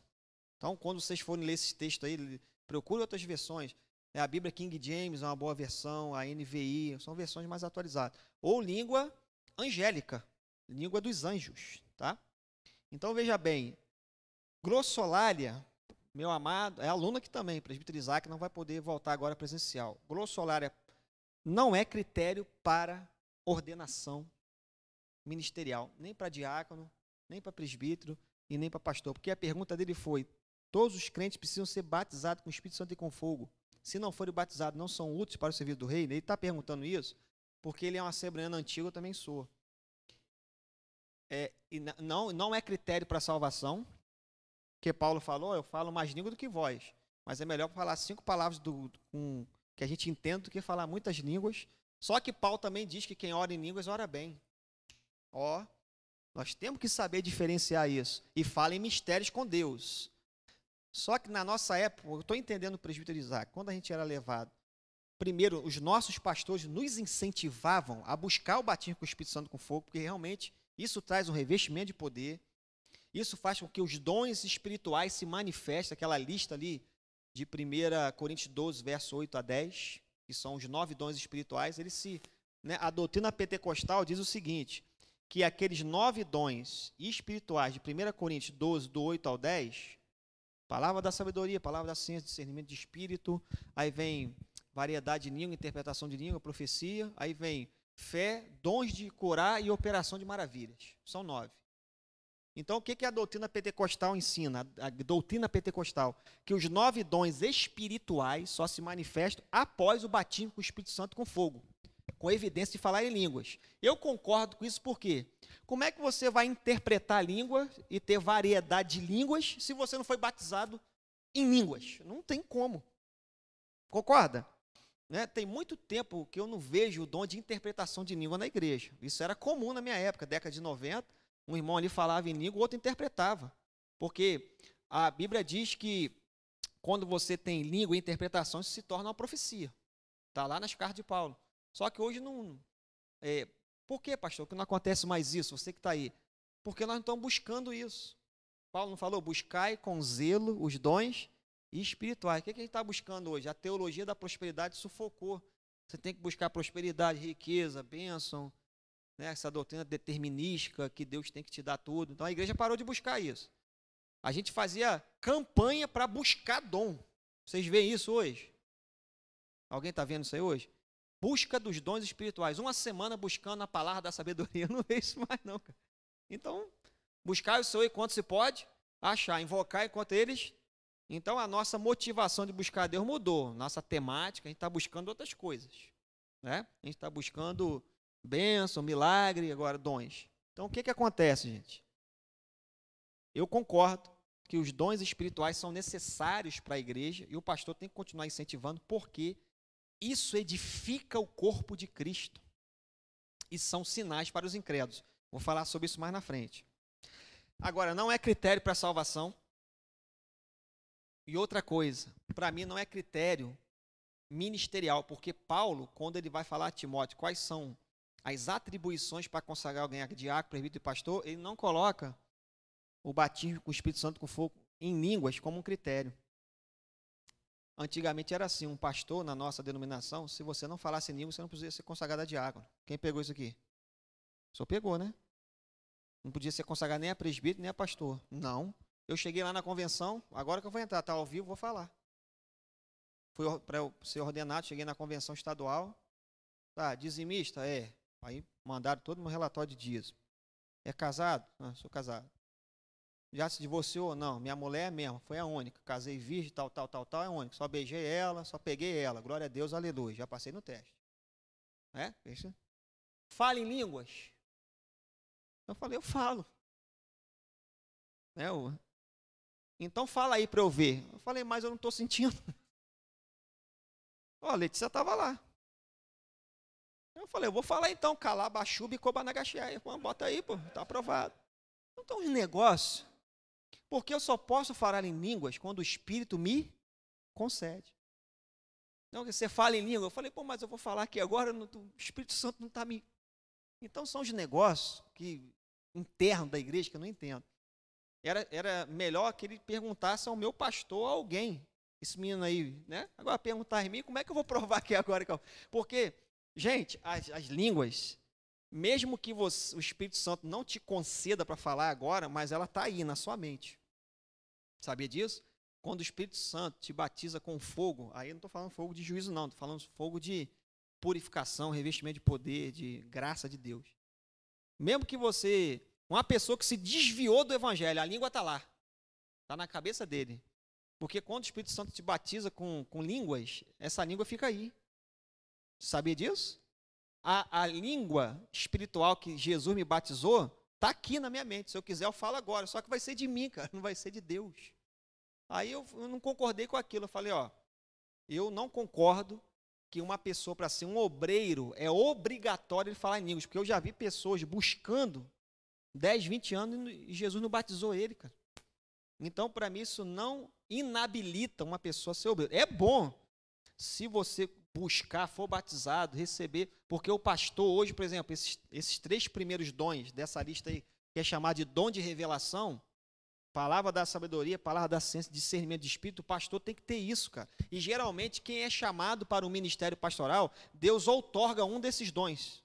Então, quando vocês forem ler esse texto aí, procure outras versões. É a Bíblia King James é uma boa versão, a NVI, são versões mais atualizadas. Ou língua angélica, língua dos anjos, tá? Então veja bem, Grossolalia, meu amado, é aluno aqui também, presbítero Isaac não vai poder voltar agora presencial. Grossolalia não é critério para ordenação ministerial, nem para diácono, nem para presbítero e nem para pastor, porque a pergunta dele foi: todos os crentes precisam ser batizados com o Espírito Santo e com fogo. Se não forem batizados, não são úteis para o serviço do reino. Ele está perguntando isso porque ele é um assembleano antigo, eu também sou. É, não, não é critério para salvação, que Paulo falou, eu falo mais língua do que vós, mas é melhor falar cinco palavras do, um, que a gente entenda do que falar muitas línguas. Só que Paulo também diz que quem ora em línguas ora bem. Ó, nós temos que saber diferenciar isso. E fala em mistérios com Deus. Só que na nossa época, eu estou entendendo o presbítero Isaac, quando a gente era levado primeiro, os nossos pastores nos incentivavam a buscar o batismo com o Espírito Santo com fogo, porque realmente isso traz um revestimento de poder. Isso faz com que os dons espirituais se manifestem, aquela lista ali de 1 Coríntios 12, verso 8 a 10, que são os nove dons espirituais, ele se. Né, a doutrina pentecostal diz o seguinte: que aqueles nove dons espirituais de 1 Coríntios 12, do 8 ao 10, palavra da sabedoria, palavra da ciência, discernimento de espírito, aí vem variedade de língua, interpretação de língua, profecia. Aí vem fé, dons de curar e operação de maravilhas. São nove. Então, o que, que a doutrina pentecostal ensina? A doutrina pentecostal. Que os nove dons espirituais só se manifestam após o batismo com o Espírito Santo com fogo, com evidência de falar em línguas. Eu concordo com isso porque como é que você vai interpretar a língua e ter variedade de línguas se você não foi batizado em línguas? Não tem como. Concorda? Né? Tem muito tempo que eu não vejo o dom de interpretação de língua na igreja. Isso era comum na minha época, década de 90. Um irmão ali falava em língua, o outro interpretava. Porque a Bíblia diz que quando você tem língua e interpretação, isso se torna uma profecia. Está lá nas cartas de Paulo. Só que hoje não. É, por que, pastor, que não acontece mais isso? Você que está aí. Porque nós não estamos buscando isso. Paulo não falou, buscai com zelo os dons e espirituais. O que, é que a gente está buscando hoje? A teologia da prosperidade sufocou. Você tem que buscar prosperidade, riqueza, bênção, né? essa doutrina determinística que Deus tem que te dar tudo. Então a igreja parou de buscar isso. A gente fazia campanha para buscar dom. Vocês veem isso hoje? Alguém está vendo isso aí hoje? Busca dos dons espirituais. Uma semana buscando a palavra da sabedoria. Eu não vejo isso mais, não. Cara. Então, buscar o Senhor enquanto se pode, achar, invocar enquanto eles então a nossa motivação de buscar Deus mudou. Nossa temática, a gente está buscando outras coisas. Né? A gente está buscando bênção, milagre, agora dons. Então o que, que acontece, gente? Eu concordo que os dons espirituais são necessários para a igreja e o pastor tem que continuar incentivando, porque isso edifica o corpo de Cristo e são sinais para os incrédulos. Vou falar sobre isso mais na frente. Agora, não é critério para salvação. E outra coisa, para mim não é critério ministerial, porque Paulo, quando ele vai falar a Timóteo quais são as atribuições para consagrar alguém a diácono, presbítero e pastor, ele não coloca o batismo com o Espírito Santo com fogo em línguas como um critério. Antigamente era assim, um pastor na nossa denominação, se você não falasse em línguas, você não podia ser consagrado a diácono. Quem pegou isso aqui? Só pegou, né? Não podia ser consagrado nem a presbítero, nem a pastor. Não. Eu cheguei lá na convenção, agora que eu vou entrar, tá ao vivo, vou falar. Fui para ser ordenado, cheguei na convenção estadual. Tá, dizimista? É. Aí mandaram todo meu relatório de dízimo. É casado? Ah, sou casado. Já se divorciou? Não, minha mulher é mesmo, foi a única. Casei virgem, tal, tal, tal, tal, é única. Só beijei ela, só peguei ela. Glória a Deus, aleluia. Já passei no teste. É? Isso. Fala em línguas. Eu falei, eu falo. É o então fala aí para eu ver. Eu falei, mas eu não estou sentindo. oh, a Letícia estava lá. Eu falei, eu vou falar então, Calabachuba e Kobanagaxiai. Bota aí, pô, tá aprovado. Então, um negócio, porque eu só posso falar em línguas quando o Espírito me concede. Não, você fala em língua. Eu falei, pô, mas eu vou falar aqui agora, o Espírito Santo não está me. Então, são os negócios que interno da igreja que eu não entendo. Era, era melhor que ele perguntasse ao meu pastor, a alguém, esse menino aí, né? Agora perguntar em mim, como é que eu vou provar aqui é agora? Porque, gente, as, as línguas, mesmo que você, o Espírito Santo não te conceda para falar agora, mas ela está aí na sua mente. Sabia disso? Quando o Espírito Santo te batiza com fogo, aí eu não estou falando fogo de juízo, não, estou falando fogo de purificação, revestimento de poder, de graça de Deus. Mesmo que você uma pessoa que se desviou do evangelho, a língua está lá. Está na cabeça dele. Porque quando o Espírito Santo te batiza com, com línguas, essa língua fica aí. Sabia disso? A, a língua espiritual que Jesus me batizou está aqui na minha mente. Se eu quiser, eu falo agora. Só que vai ser de mim, cara, não vai ser de Deus. Aí eu, eu não concordei com aquilo. Eu falei, ó, eu não concordo que uma pessoa, para ser um obreiro, é obrigatório ele falar em línguas. Porque eu já vi pessoas buscando 10, 20 anos e Jesus não batizou ele, cara. Então, para mim, isso não inabilita uma pessoa a ser obreiro. É bom se você buscar, for batizado, receber, porque o pastor hoje, por exemplo, esses, esses três primeiros dons dessa lista aí, que é chamado de dom de revelação, palavra da sabedoria, palavra da ciência, discernimento de espírito, o pastor tem que ter isso, cara. E geralmente quem é chamado para o ministério pastoral, Deus outorga um desses dons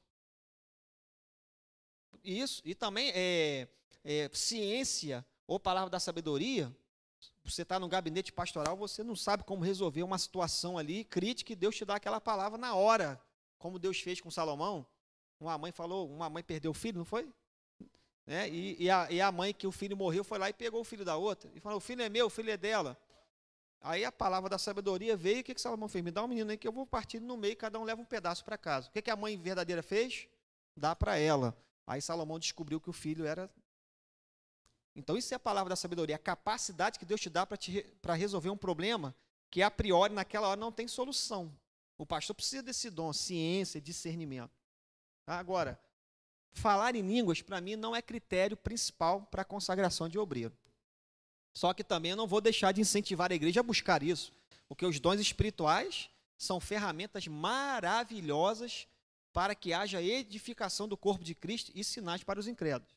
isso, e também é, é, ciência ou palavra da sabedoria, você está no gabinete pastoral, você não sabe como resolver uma situação ali crítica e Deus te dá aquela palavra na hora, como Deus fez com Salomão. Uma mãe falou, uma mãe perdeu o filho, não foi? Né? E, e, a, e, a, mãe que o filho morreu foi lá e pegou o filho da outra e falou: O filho é meu, o filho é dela. Aí a palavra da sabedoria veio. O que, que Salomão fez? Me dá um menino aí que eu vou partir no meio, cada um leva um pedaço para casa. O que, que a mãe verdadeira fez? Dá para ela. Aí Salomão descobriu que o filho era. Então, isso é a palavra da sabedoria, a capacidade que Deus te dá para resolver um problema que a priori, naquela hora, não tem solução. O pastor precisa desse dom, ciência, discernimento. Tá? Agora, falar em línguas, para mim, não é critério principal para a consagração de obreiro. Só que também eu não vou deixar de incentivar a igreja a buscar isso, porque os dons espirituais são ferramentas maravilhosas para que haja edificação do corpo de Cristo e sinais para os incrédulos.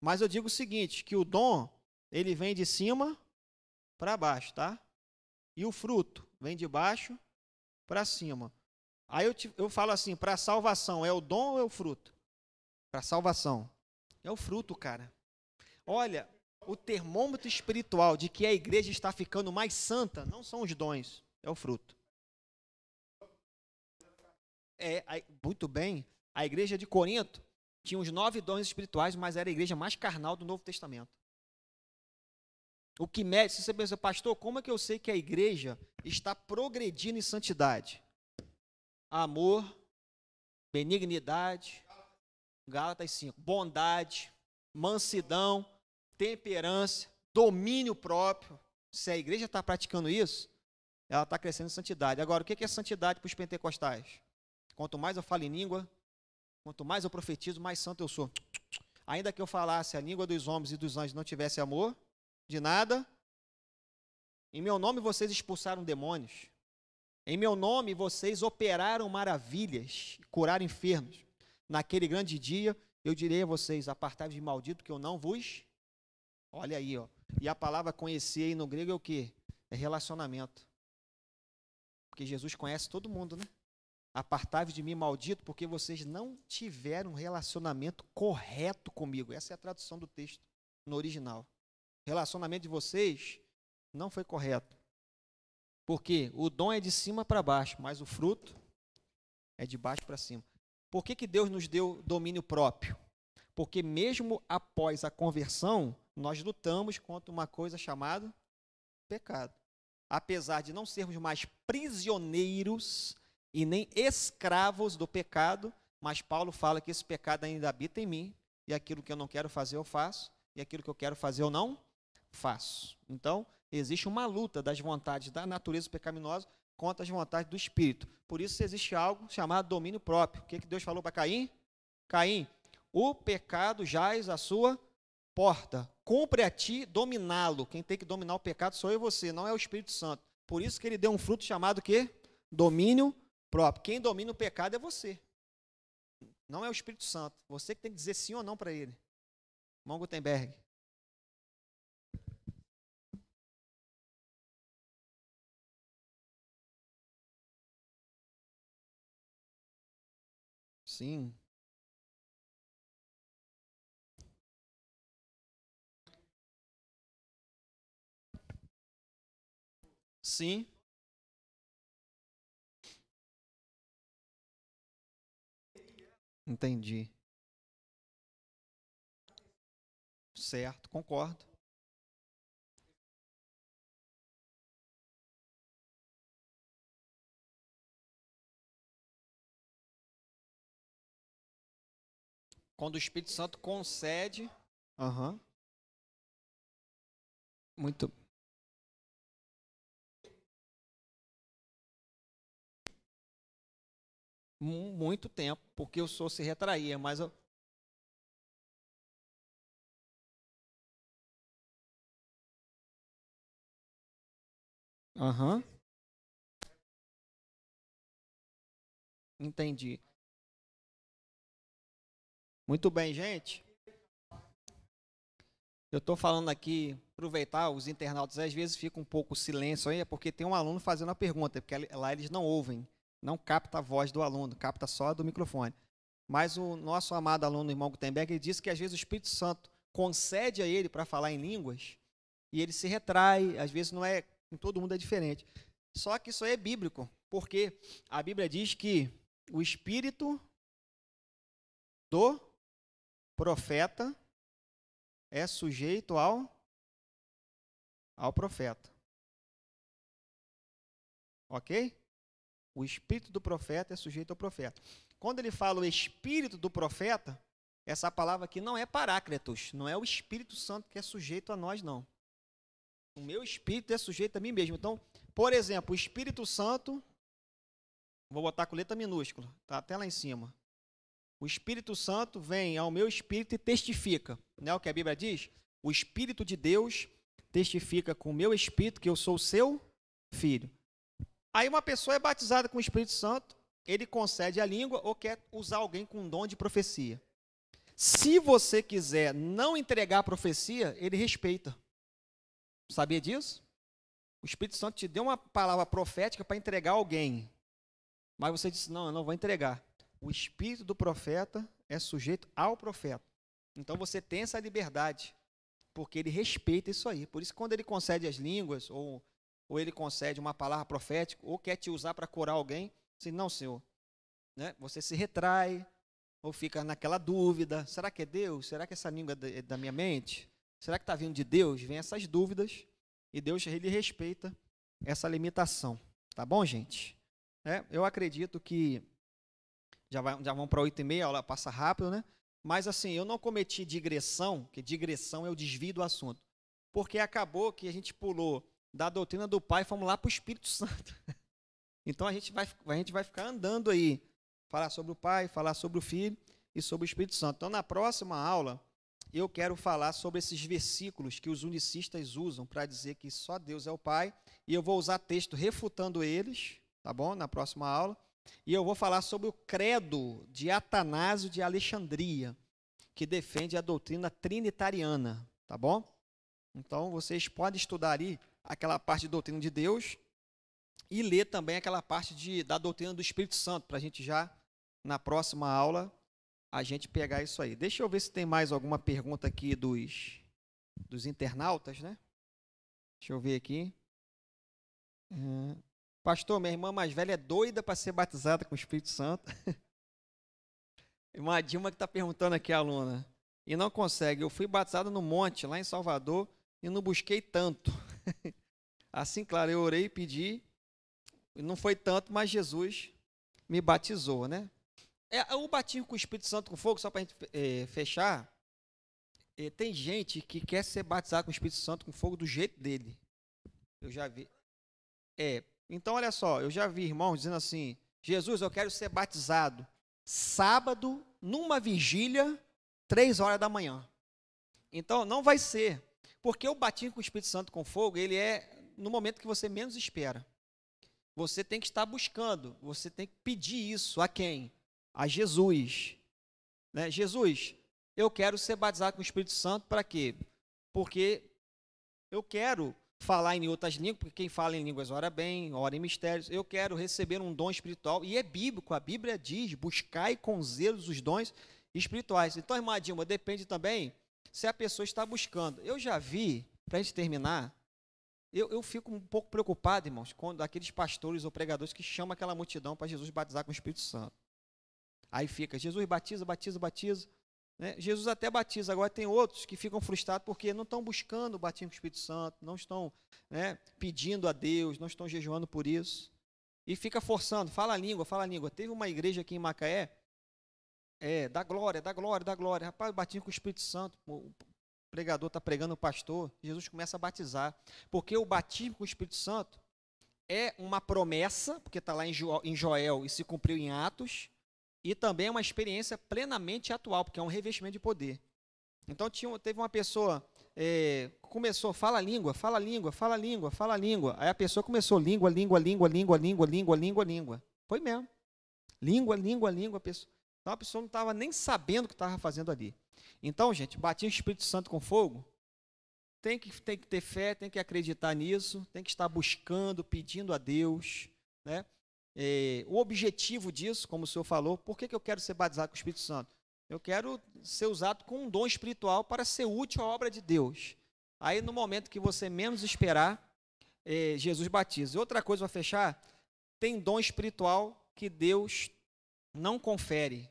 Mas eu digo o seguinte, que o dom, ele vem de cima para baixo, tá? E o fruto vem de baixo para cima. Aí eu, te, eu falo assim, para salvação é o dom ou é o fruto? Para salvação. É o fruto, cara. Olha, o termômetro espiritual de que a igreja está ficando mais santa não são os dons, é o fruto é, muito bem, a igreja de Corinto tinha os nove dons espirituais, mas era a igreja mais carnal do Novo Testamento. O que mede, se você pensa, pastor, como é que eu sei que a igreja está progredindo em santidade? Amor, benignidade, Gálatas 5, bondade, mansidão, temperança, domínio próprio. Se a igreja está praticando isso, ela está crescendo em santidade. Agora, o que é, é santidade para os pentecostais? Quanto mais eu falo em língua, quanto mais eu profetizo, mais santo eu sou. Ainda que eu falasse a língua dos homens e dos anjos não tivesse amor, de nada. Em meu nome vocês expulsaram demônios. Em meu nome vocês operaram maravilhas, curaram enfermos. Naquele grande dia eu direi a vocês: apartai de maldito, que eu não vos. Olha aí, ó. E a palavra conhecer aí no grego é o que? É relacionamento. Porque Jesus conhece todo mundo, né? Apartai-vos de mim, maldito, porque vocês não tiveram um relacionamento correto comigo. Essa é a tradução do texto no original. O relacionamento de vocês não foi correto. Porque o dom é de cima para baixo, mas o fruto é de baixo para cima. Por que, que Deus nos deu domínio próprio? Porque mesmo após a conversão, nós lutamos contra uma coisa chamada pecado. Apesar de não sermos mais prisioneiros e nem escravos do pecado, mas Paulo fala que esse pecado ainda habita em mim, e aquilo que eu não quero fazer eu faço, e aquilo que eu quero fazer eu não faço. Então, existe uma luta das vontades da natureza pecaminosa contra as vontades do espírito. Por isso existe algo chamado domínio próprio. O que, é que Deus falou para Caim? Caim, o pecado jaz à sua porta. Cumpre a ti dominá-lo. Quem tem que dominar o pecado sou eu e você, não é o Espírito Santo. Por isso que ele deu um fruto chamado que domínio próprio. Quem domina o pecado é você. Não é o Espírito Santo. Você que tem que dizer sim ou não para ele. Irmão Gutenberg. Sim. Sim. Entendi. Certo, concordo. Quando o Espírito Santo concede. Uhum. Muito. Muito tempo porque o senhor se retraía, mas eu... Aham. Uhum. Entendi. Muito bem, gente. Eu estou falando aqui, aproveitar, os internautas às vezes ficam um pouco silêncio aí, é porque tem um aluno fazendo a pergunta, é porque lá eles não ouvem não capta a voz do aluno, capta só a do microfone. Mas o nosso amado aluno, irmão Gutenberg, ele disse que às vezes o Espírito Santo concede a ele para falar em línguas e ele se retrai, às vezes não é, em todo mundo é diferente. Só que isso é bíblico, porque a Bíblia diz que o espírito do profeta é sujeito ao ao profeta. OK? O espírito do profeta é sujeito ao profeta. Quando ele fala o espírito do profeta, essa palavra aqui não é parácletos, não é o Espírito Santo que é sujeito a nós, não. O meu espírito é sujeito a mim mesmo. Então, por exemplo, o Espírito Santo, vou botar com letra minúscula, tá até lá em cima. O Espírito Santo vem ao meu espírito e testifica. Não é o que a Bíblia diz? O Espírito de Deus testifica com o meu espírito que eu sou seu filho. Aí uma pessoa é batizada com o Espírito Santo, ele concede a língua ou quer usar alguém com um dom de profecia. Se você quiser não entregar a profecia, ele respeita. Sabia disso? O Espírito Santo te deu uma palavra profética para entregar alguém. Mas você disse: Não, eu não vou entregar. O espírito do profeta é sujeito ao profeta. Então você tem essa liberdade, porque ele respeita isso aí. Por isso, quando ele concede as línguas ou ou ele concede uma palavra profética, ou quer te usar para curar alguém, se não, Senhor, né? Você se retrai ou fica naquela dúvida, será que é Deus? Será que essa língua é da minha mente? Será que está vindo de Deus? Vem essas dúvidas e Deus ele respeita essa limitação, tá bom, gente? É, eu acredito que já, vai, já vão para oito e meia, a aula passa rápido, né? Mas assim, eu não cometi digressão, que digressão é o desvio do assunto, porque acabou que a gente pulou da doutrina do Pai, fomos lá para o Espírito Santo. Então a gente, vai, a gente vai ficar andando aí, falar sobre o Pai, falar sobre o Filho e sobre o Espírito Santo. Então na próxima aula eu quero falar sobre esses versículos que os unicistas usam para dizer que só Deus é o Pai, e eu vou usar texto refutando eles, tá bom? Na próxima aula. E eu vou falar sobre o credo de Atanásio de Alexandria, que defende a doutrina trinitariana, tá bom? Então vocês podem estudar aí aquela parte de doutrina de Deus e ler também aquela parte de, da doutrina do Espírito Santo, para a gente já, na próxima aula, a gente pegar isso aí. Deixa eu ver se tem mais alguma pergunta aqui dos, dos internautas, né? Deixa eu ver aqui. Uhum. Pastor, minha irmã mais velha é doida para ser batizada com o Espírito Santo. Uma Dilma que está perguntando aqui, a aluna. E não consegue. Eu fui batizada no monte, lá em Salvador, e não busquei tanto. assim, claro, eu orei, pedi, não foi tanto, mas Jesus me batizou, né? É, o batismo com o Espírito Santo com fogo, só para a gente é, fechar, é, tem gente que quer ser batizado com o Espírito Santo com fogo do jeito dele. Eu já vi. É, então olha só, eu já vi irmãos dizendo assim: Jesus, eu quero ser batizado sábado, numa vigília, três horas da manhã. Então não vai ser. Porque o batismo com o Espírito Santo com fogo, ele é no momento que você menos espera. Você tem que estar buscando, você tem que pedir isso a quem? A Jesus. Né? Jesus, eu quero ser batizado com o Espírito Santo para quê? Porque eu quero falar em outras línguas, porque quem fala em línguas ora bem, ora em mistérios. Eu quero receber um dom espiritual, e é bíblico, a Bíblia diz: buscai com zelos os dons espirituais. Então, irmã Dilma, depende também se a pessoa está buscando. Eu já vi, para a gente terminar, eu, eu, fico um pouco preocupado, irmãos, quando aqueles pastores ou pregadores que chamam aquela multidão para Jesus batizar com o Espírito Santo. Aí fica, Jesus batiza, batiza, batiza. Né? Jesus até batiza. Agora tem outros que ficam frustrados porque não estão buscando o batismo com o Espírito Santo, não estão né, pedindo a Deus, não estão jejuando por isso. E fica forçando, fala a língua, fala a língua. Teve uma igreja aqui em Macaé é, da glória, da glória, da glória. Rapaz, batismo com o Espírito Santo. O pregador está pregando o pastor. Jesus começa a batizar. Porque o batismo com o Espírito Santo é uma promessa, porque está lá em, em Joel e se cumpriu em Atos. E também é uma experiência plenamente atual, porque é um revestimento de poder. Então tinha, teve uma pessoa é, começou, fala língua, fala língua, fala língua, fala língua. Aí a pessoa começou língua, língua, língua, língua, língua, língua, língua, língua. Foi mesmo. Língua, língua, língua, pessoa. Então a pessoa não estava nem sabendo o que estava fazendo ali. Então, gente, batismo o Espírito Santo com fogo, tem que, tem que ter fé, tem que acreditar nisso, tem que estar buscando, pedindo a Deus. Né? É, o objetivo disso, como o senhor falou, por que, que eu quero ser batizado com o Espírito Santo? Eu quero ser usado com um dom espiritual para ser útil à obra de Deus. Aí, no momento que você menos esperar, é, Jesus batiza. E outra coisa, para fechar, tem dom espiritual que Deus não confere.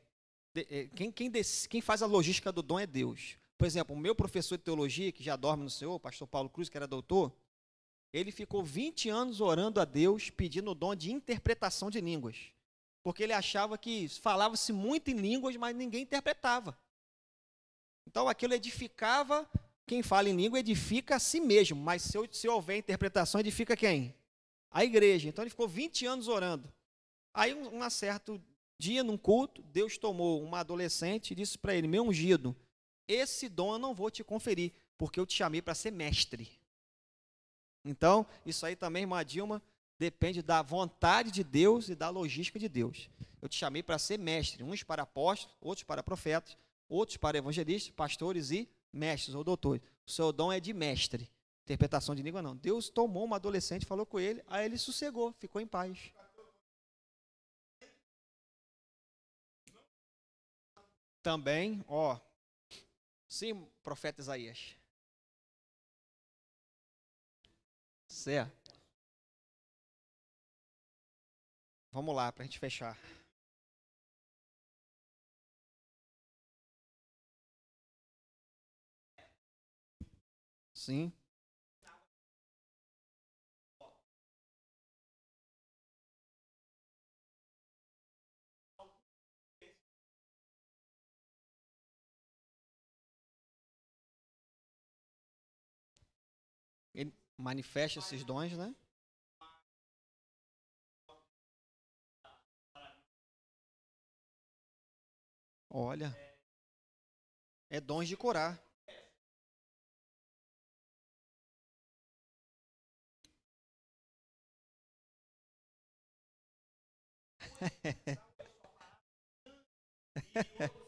Eh, quem, quem, quem faz a logística do dom é Deus. Por exemplo, o meu professor de teologia, que já dorme no Senhor, o pastor Paulo Cruz, que era doutor, ele ficou 20 anos orando a Deus, pedindo o dom de interpretação de línguas. Porque ele achava que falava-se muito em línguas, mas ninguém interpretava. Então aquilo edificava, quem fala em língua edifica a si mesmo, mas se, se houver interpretação, edifica quem? A igreja. Então ele ficou 20 anos orando. Aí, um, um certo dia, num culto, Deus tomou uma adolescente e disse para ele: Meu ungido, esse dom eu não vou te conferir, porque eu te chamei para ser mestre. Então, isso aí também, irmã Dilma, depende da vontade de Deus e da logística de Deus. Eu te chamei para ser mestre, uns para apóstolos, outros para profetas, outros para evangelistas, pastores e mestres ou doutores. O seu dom é de mestre. Interpretação de língua não. Deus tomou uma adolescente, falou com ele, aí ele sossegou, ficou em paz. também, ó. Sim, profeta Isaías. Certo. É. Vamos lá, para a gente fechar. Sim. manifesta esses dons, né? Olha. É dons de curar.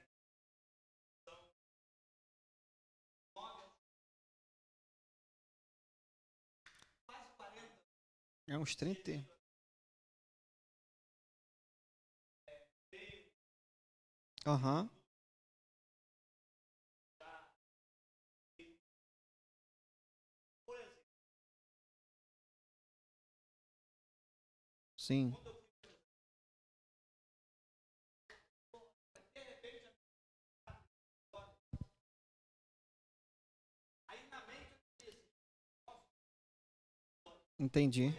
É uns 30. Aham. Uhum. Sim. Entendi.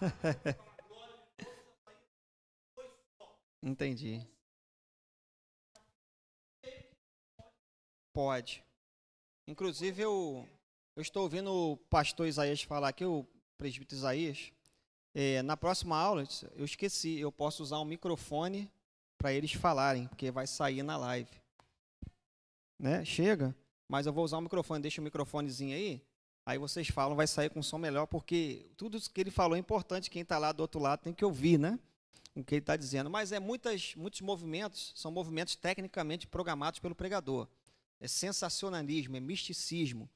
Entendi. Pode. Inclusive, eu, eu estou ouvindo o pastor Isaías falar aqui, o presbítero Isaías. É, na próxima aula, eu esqueci, eu posso usar um microfone para eles falarem, porque vai sair na live. Né? Chega, mas eu vou usar o microfone, deixa o microfonezinho aí. Aí vocês falam, vai sair com som melhor, porque tudo isso que ele falou é importante, quem está lá do outro lado tem que ouvir, né? O que ele está dizendo. Mas é muitas, muitos movimentos, são movimentos tecnicamente programados pelo pregador. É sensacionalismo, é misticismo,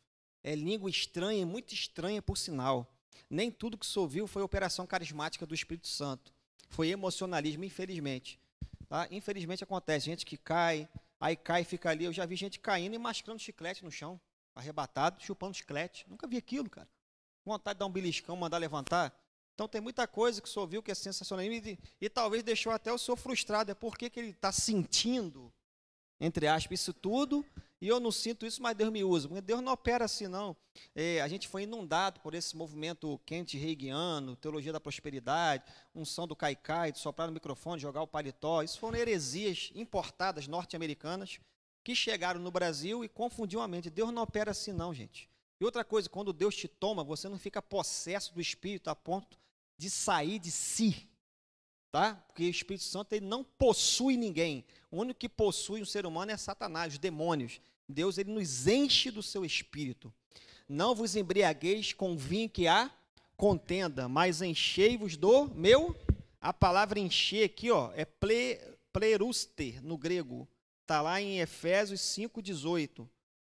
é língua estranha, é muito estranha por sinal. Nem tudo que se ouviu foi operação carismática do Espírito Santo. Foi emocionalismo, infelizmente. Tá? Infelizmente acontece, gente que cai, aí cai e fica ali. Eu já vi gente caindo e mascando chiclete no chão arrebatado, chupando chiclete. Nunca vi aquilo, cara. Vontade de dar um beliscão, mandar levantar. Então tem muita coisa que o senhor viu que é sensacionalismo e, e talvez deixou até o senhor frustrado. É porque que ele está sentindo, entre aspas, isso tudo e eu não sinto isso, mas Deus me usa. Porque Deus não opera assim, não. É, a gente foi inundado por esse movimento quente reigiano, teologia da prosperidade, unção do caicai, de soprar no microfone, jogar o paletó. Isso foram heresias importadas norte-americanas que chegaram no Brasil e confundiu a mente. Deus não opera assim, não, gente. E outra coisa, quando Deus te toma, você não fica possesso do Espírito a ponto de sair de si. Tá? Porque o Espírito Santo ele não possui ninguém. O único que possui um ser humano é Satanás, os demônios. Deus ele nos enche do seu espírito. Não vos embriagueis com vinho que há contenda, mas enchei-vos do meu. A palavra encher aqui ó, é ple, pleruster no grego. Está lá em Efésios 5,18.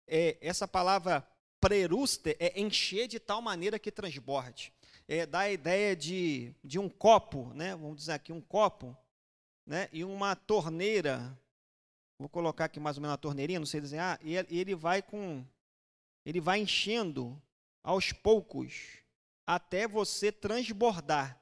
É, essa palavra preruster é encher de tal maneira que transborde. É, dá a ideia de, de um copo, né? vamos dizer aqui, um copo né? e uma torneira. Vou colocar aqui mais ou menos a torneirinha, não sei desenhar. Ah, e ele vai com. Ele vai enchendo aos poucos até você transbordar.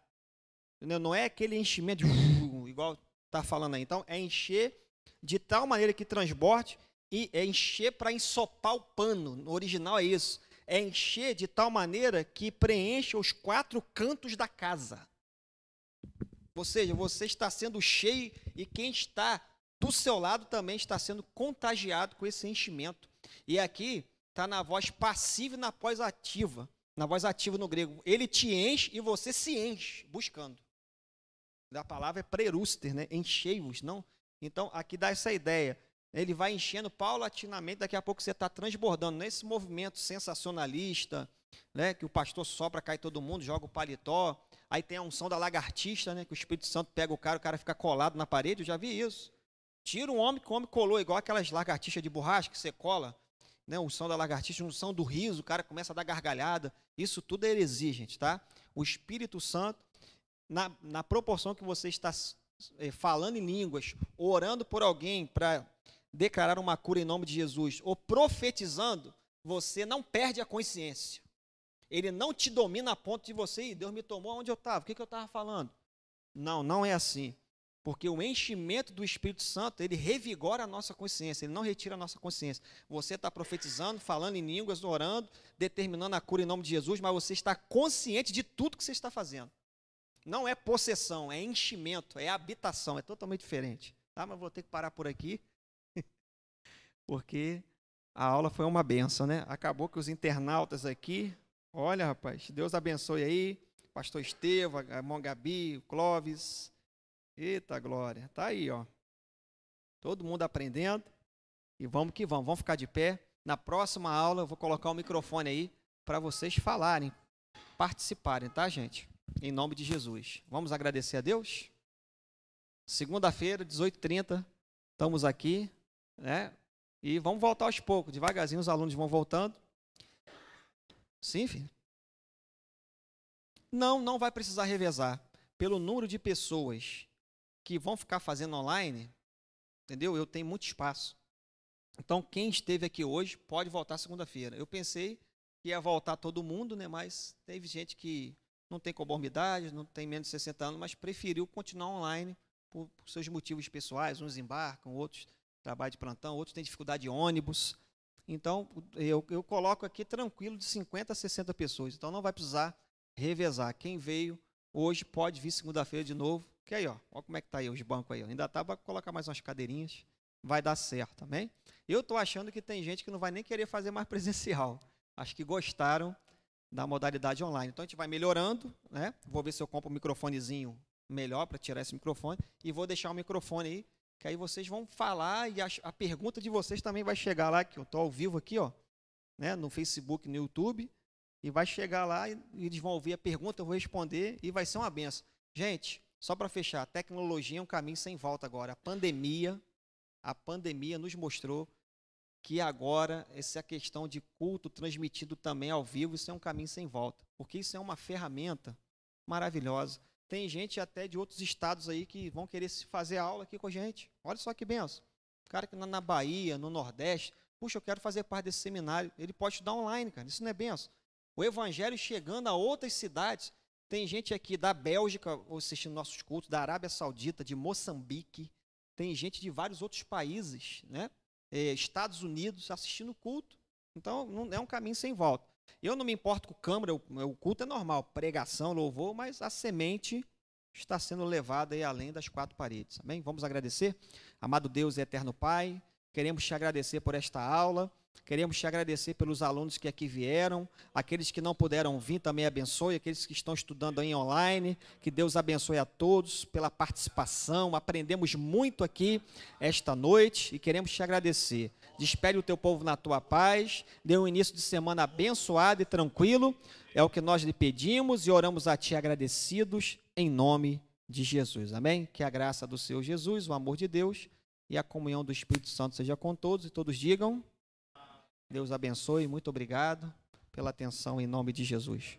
Entendeu? Não é aquele enchimento de, igual está falando aí. Então, é encher de tal maneira que transborde e é encher para ensopar o pano. No original é isso. É encher de tal maneira que preencha os quatro cantos da casa. Ou seja, você está sendo cheio e quem está do seu lado também está sendo contagiado com esse enchimento. E aqui está na voz passiva e na voz ativa. Na voz ativa no grego. Ele te enche e você se enche buscando. A palavra é preruster né? Enchei-vos, não então, aqui dá essa ideia. Ele vai enchendo paulatinamente, daqui a pouco você está transbordando nesse movimento sensacionalista, né, que o pastor sopra, cai todo mundo, joga o paletó. Aí tem a unção da lagartista, né, que o Espírito Santo pega o cara, o cara fica colado na parede, eu já vi isso. Tira um homem que o homem colou, igual aquelas lagartixas de borracha que você cola, né, unção da lagartixa, unção do riso, o cara começa a dar gargalhada. Isso tudo é heresia, gente, tá? O Espírito Santo, na, na proporção que você está eh, falando em línguas, orando por alguém para declarar uma cura em nome de Jesus, ou profetizando, você não perde a consciência. Ele não te domina a ponto de você, e Deus me tomou onde eu estava, o que, que eu estava falando? Não, não é assim. Porque o enchimento do Espírito Santo, ele revigora a nossa consciência, ele não retira a nossa consciência. Você está profetizando, falando em línguas, orando, determinando a cura em nome de Jesus, mas você está consciente de tudo que você está fazendo. Não é possessão, é enchimento, é habitação, é totalmente diferente. Tá? Mas vou ter que parar por aqui, porque a aula foi uma benção, né? Acabou que os internautas aqui, olha, rapaz, Deus abençoe aí, pastor Estevão, a Gabi, o Clóvis. Eita glória, tá aí, ó. Todo mundo aprendendo. E vamos que vamos, vamos ficar de pé. Na próxima aula eu vou colocar o microfone aí para vocês falarem, participarem, tá, gente? Em nome de Jesus. Vamos agradecer a Deus? Segunda-feira, 18h30, estamos aqui, né? E vamos voltar aos poucos, devagarzinho os alunos vão voltando. Sim, filho? Não, não vai precisar revezar. Pelo número de pessoas que vão ficar fazendo online, entendeu? Eu tenho muito espaço. Então, quem esteve aqui hoje pode voltar segunda-feira. Eu pensei que ia voltar todo mundo, né? Mas teve gente que não tem comorbidades, não tem menos de 60 anos, mas preferiu continuar online por, por seus motivos pessoais. Uns embarcam, outros trabalham de plantão, outros têm dificuldade de ônibus. Então, eu, eu coloco aqui tranquilo de 50 a 60 pessoas. Então, não vai precisar revezar. Quem veio hoje pode vir segunda-feira de novo. Que aí, ó, como é que tá aí os bancos aí. Ó. Ainda tá para colocar mais umas cadeirinhas. Vai dar certo, também. Eu estou achando que tem gente que não vai nem querer fazer mais presencial. Acho que gostaram da modalidade online. Então a gente vai melhorando, né? Vou ver se eu compro um microfonezinho melhor para tirar esse microfone e vou deixar o microfone aí, que aí vocês vão falar e a, a pergunta de vocês também vai chegar lá que eu tô ao vivo aqui, ó, né, no Facebook, no YouTube, e vai chegar lá e, e eles vão ouvir a pergunta, eu vou responder e vai ser uma benção. Gente, só para fechar, tecnologia é um caminho sem volta agora. A pandemia, a pandemia nos mostrou que agora essa questão de culto transmitido também ao vivo, isso é um caminho sem volta, porque isso é uma ferramenta maravilhosa. Tem gente até de outros estados aí que vão querer fazer aula aqui com a gente. Olha só que benção. O cara que na Bahia, no Nordeste, puxa, eu quero fazer parte desse seminário. Ele pode estudar online, cara. Isso não é benção. O evangelho chegando a outras cidades. Tem gente aqui da Bélgica assistindo nossos cultos, da Arábia Saudita, de Moçambique. Tem gente de vários outros países, né? eh, Estados Unidos, assistindo o culto. Então, não é um caminho sem volta. Eu não me importo com câmara, o, culto é normal, pregação, louvor, mas a semente está sendo levada aí além das quatro paredes. Amém? Vamos agradecer? Amado Deus e eterno Pai, queremos te agradecer por esta aula. Queremos te agradecer pelos alunos que aqui vieram, aqueles que não puderam vir também abençoe, aqueles que estão estudando aí online, que Deus abençoe a todos pela participação. Aprendemos muito aqui esta noite e queremos te agradecer. Despere o teu povo na tua paz, dê um início de semana abençoado e tranquilo. É o que nós lhe pedimos e oramos a ti agradecidos em nome de Jesus. Amém? Que a graça do Senhor Jesus, o amor de Deus e a comunhão do Espírito Santo seja com todos e todos digam. Deus abençoe, muito obrigado pela atenção em nome de Jesus.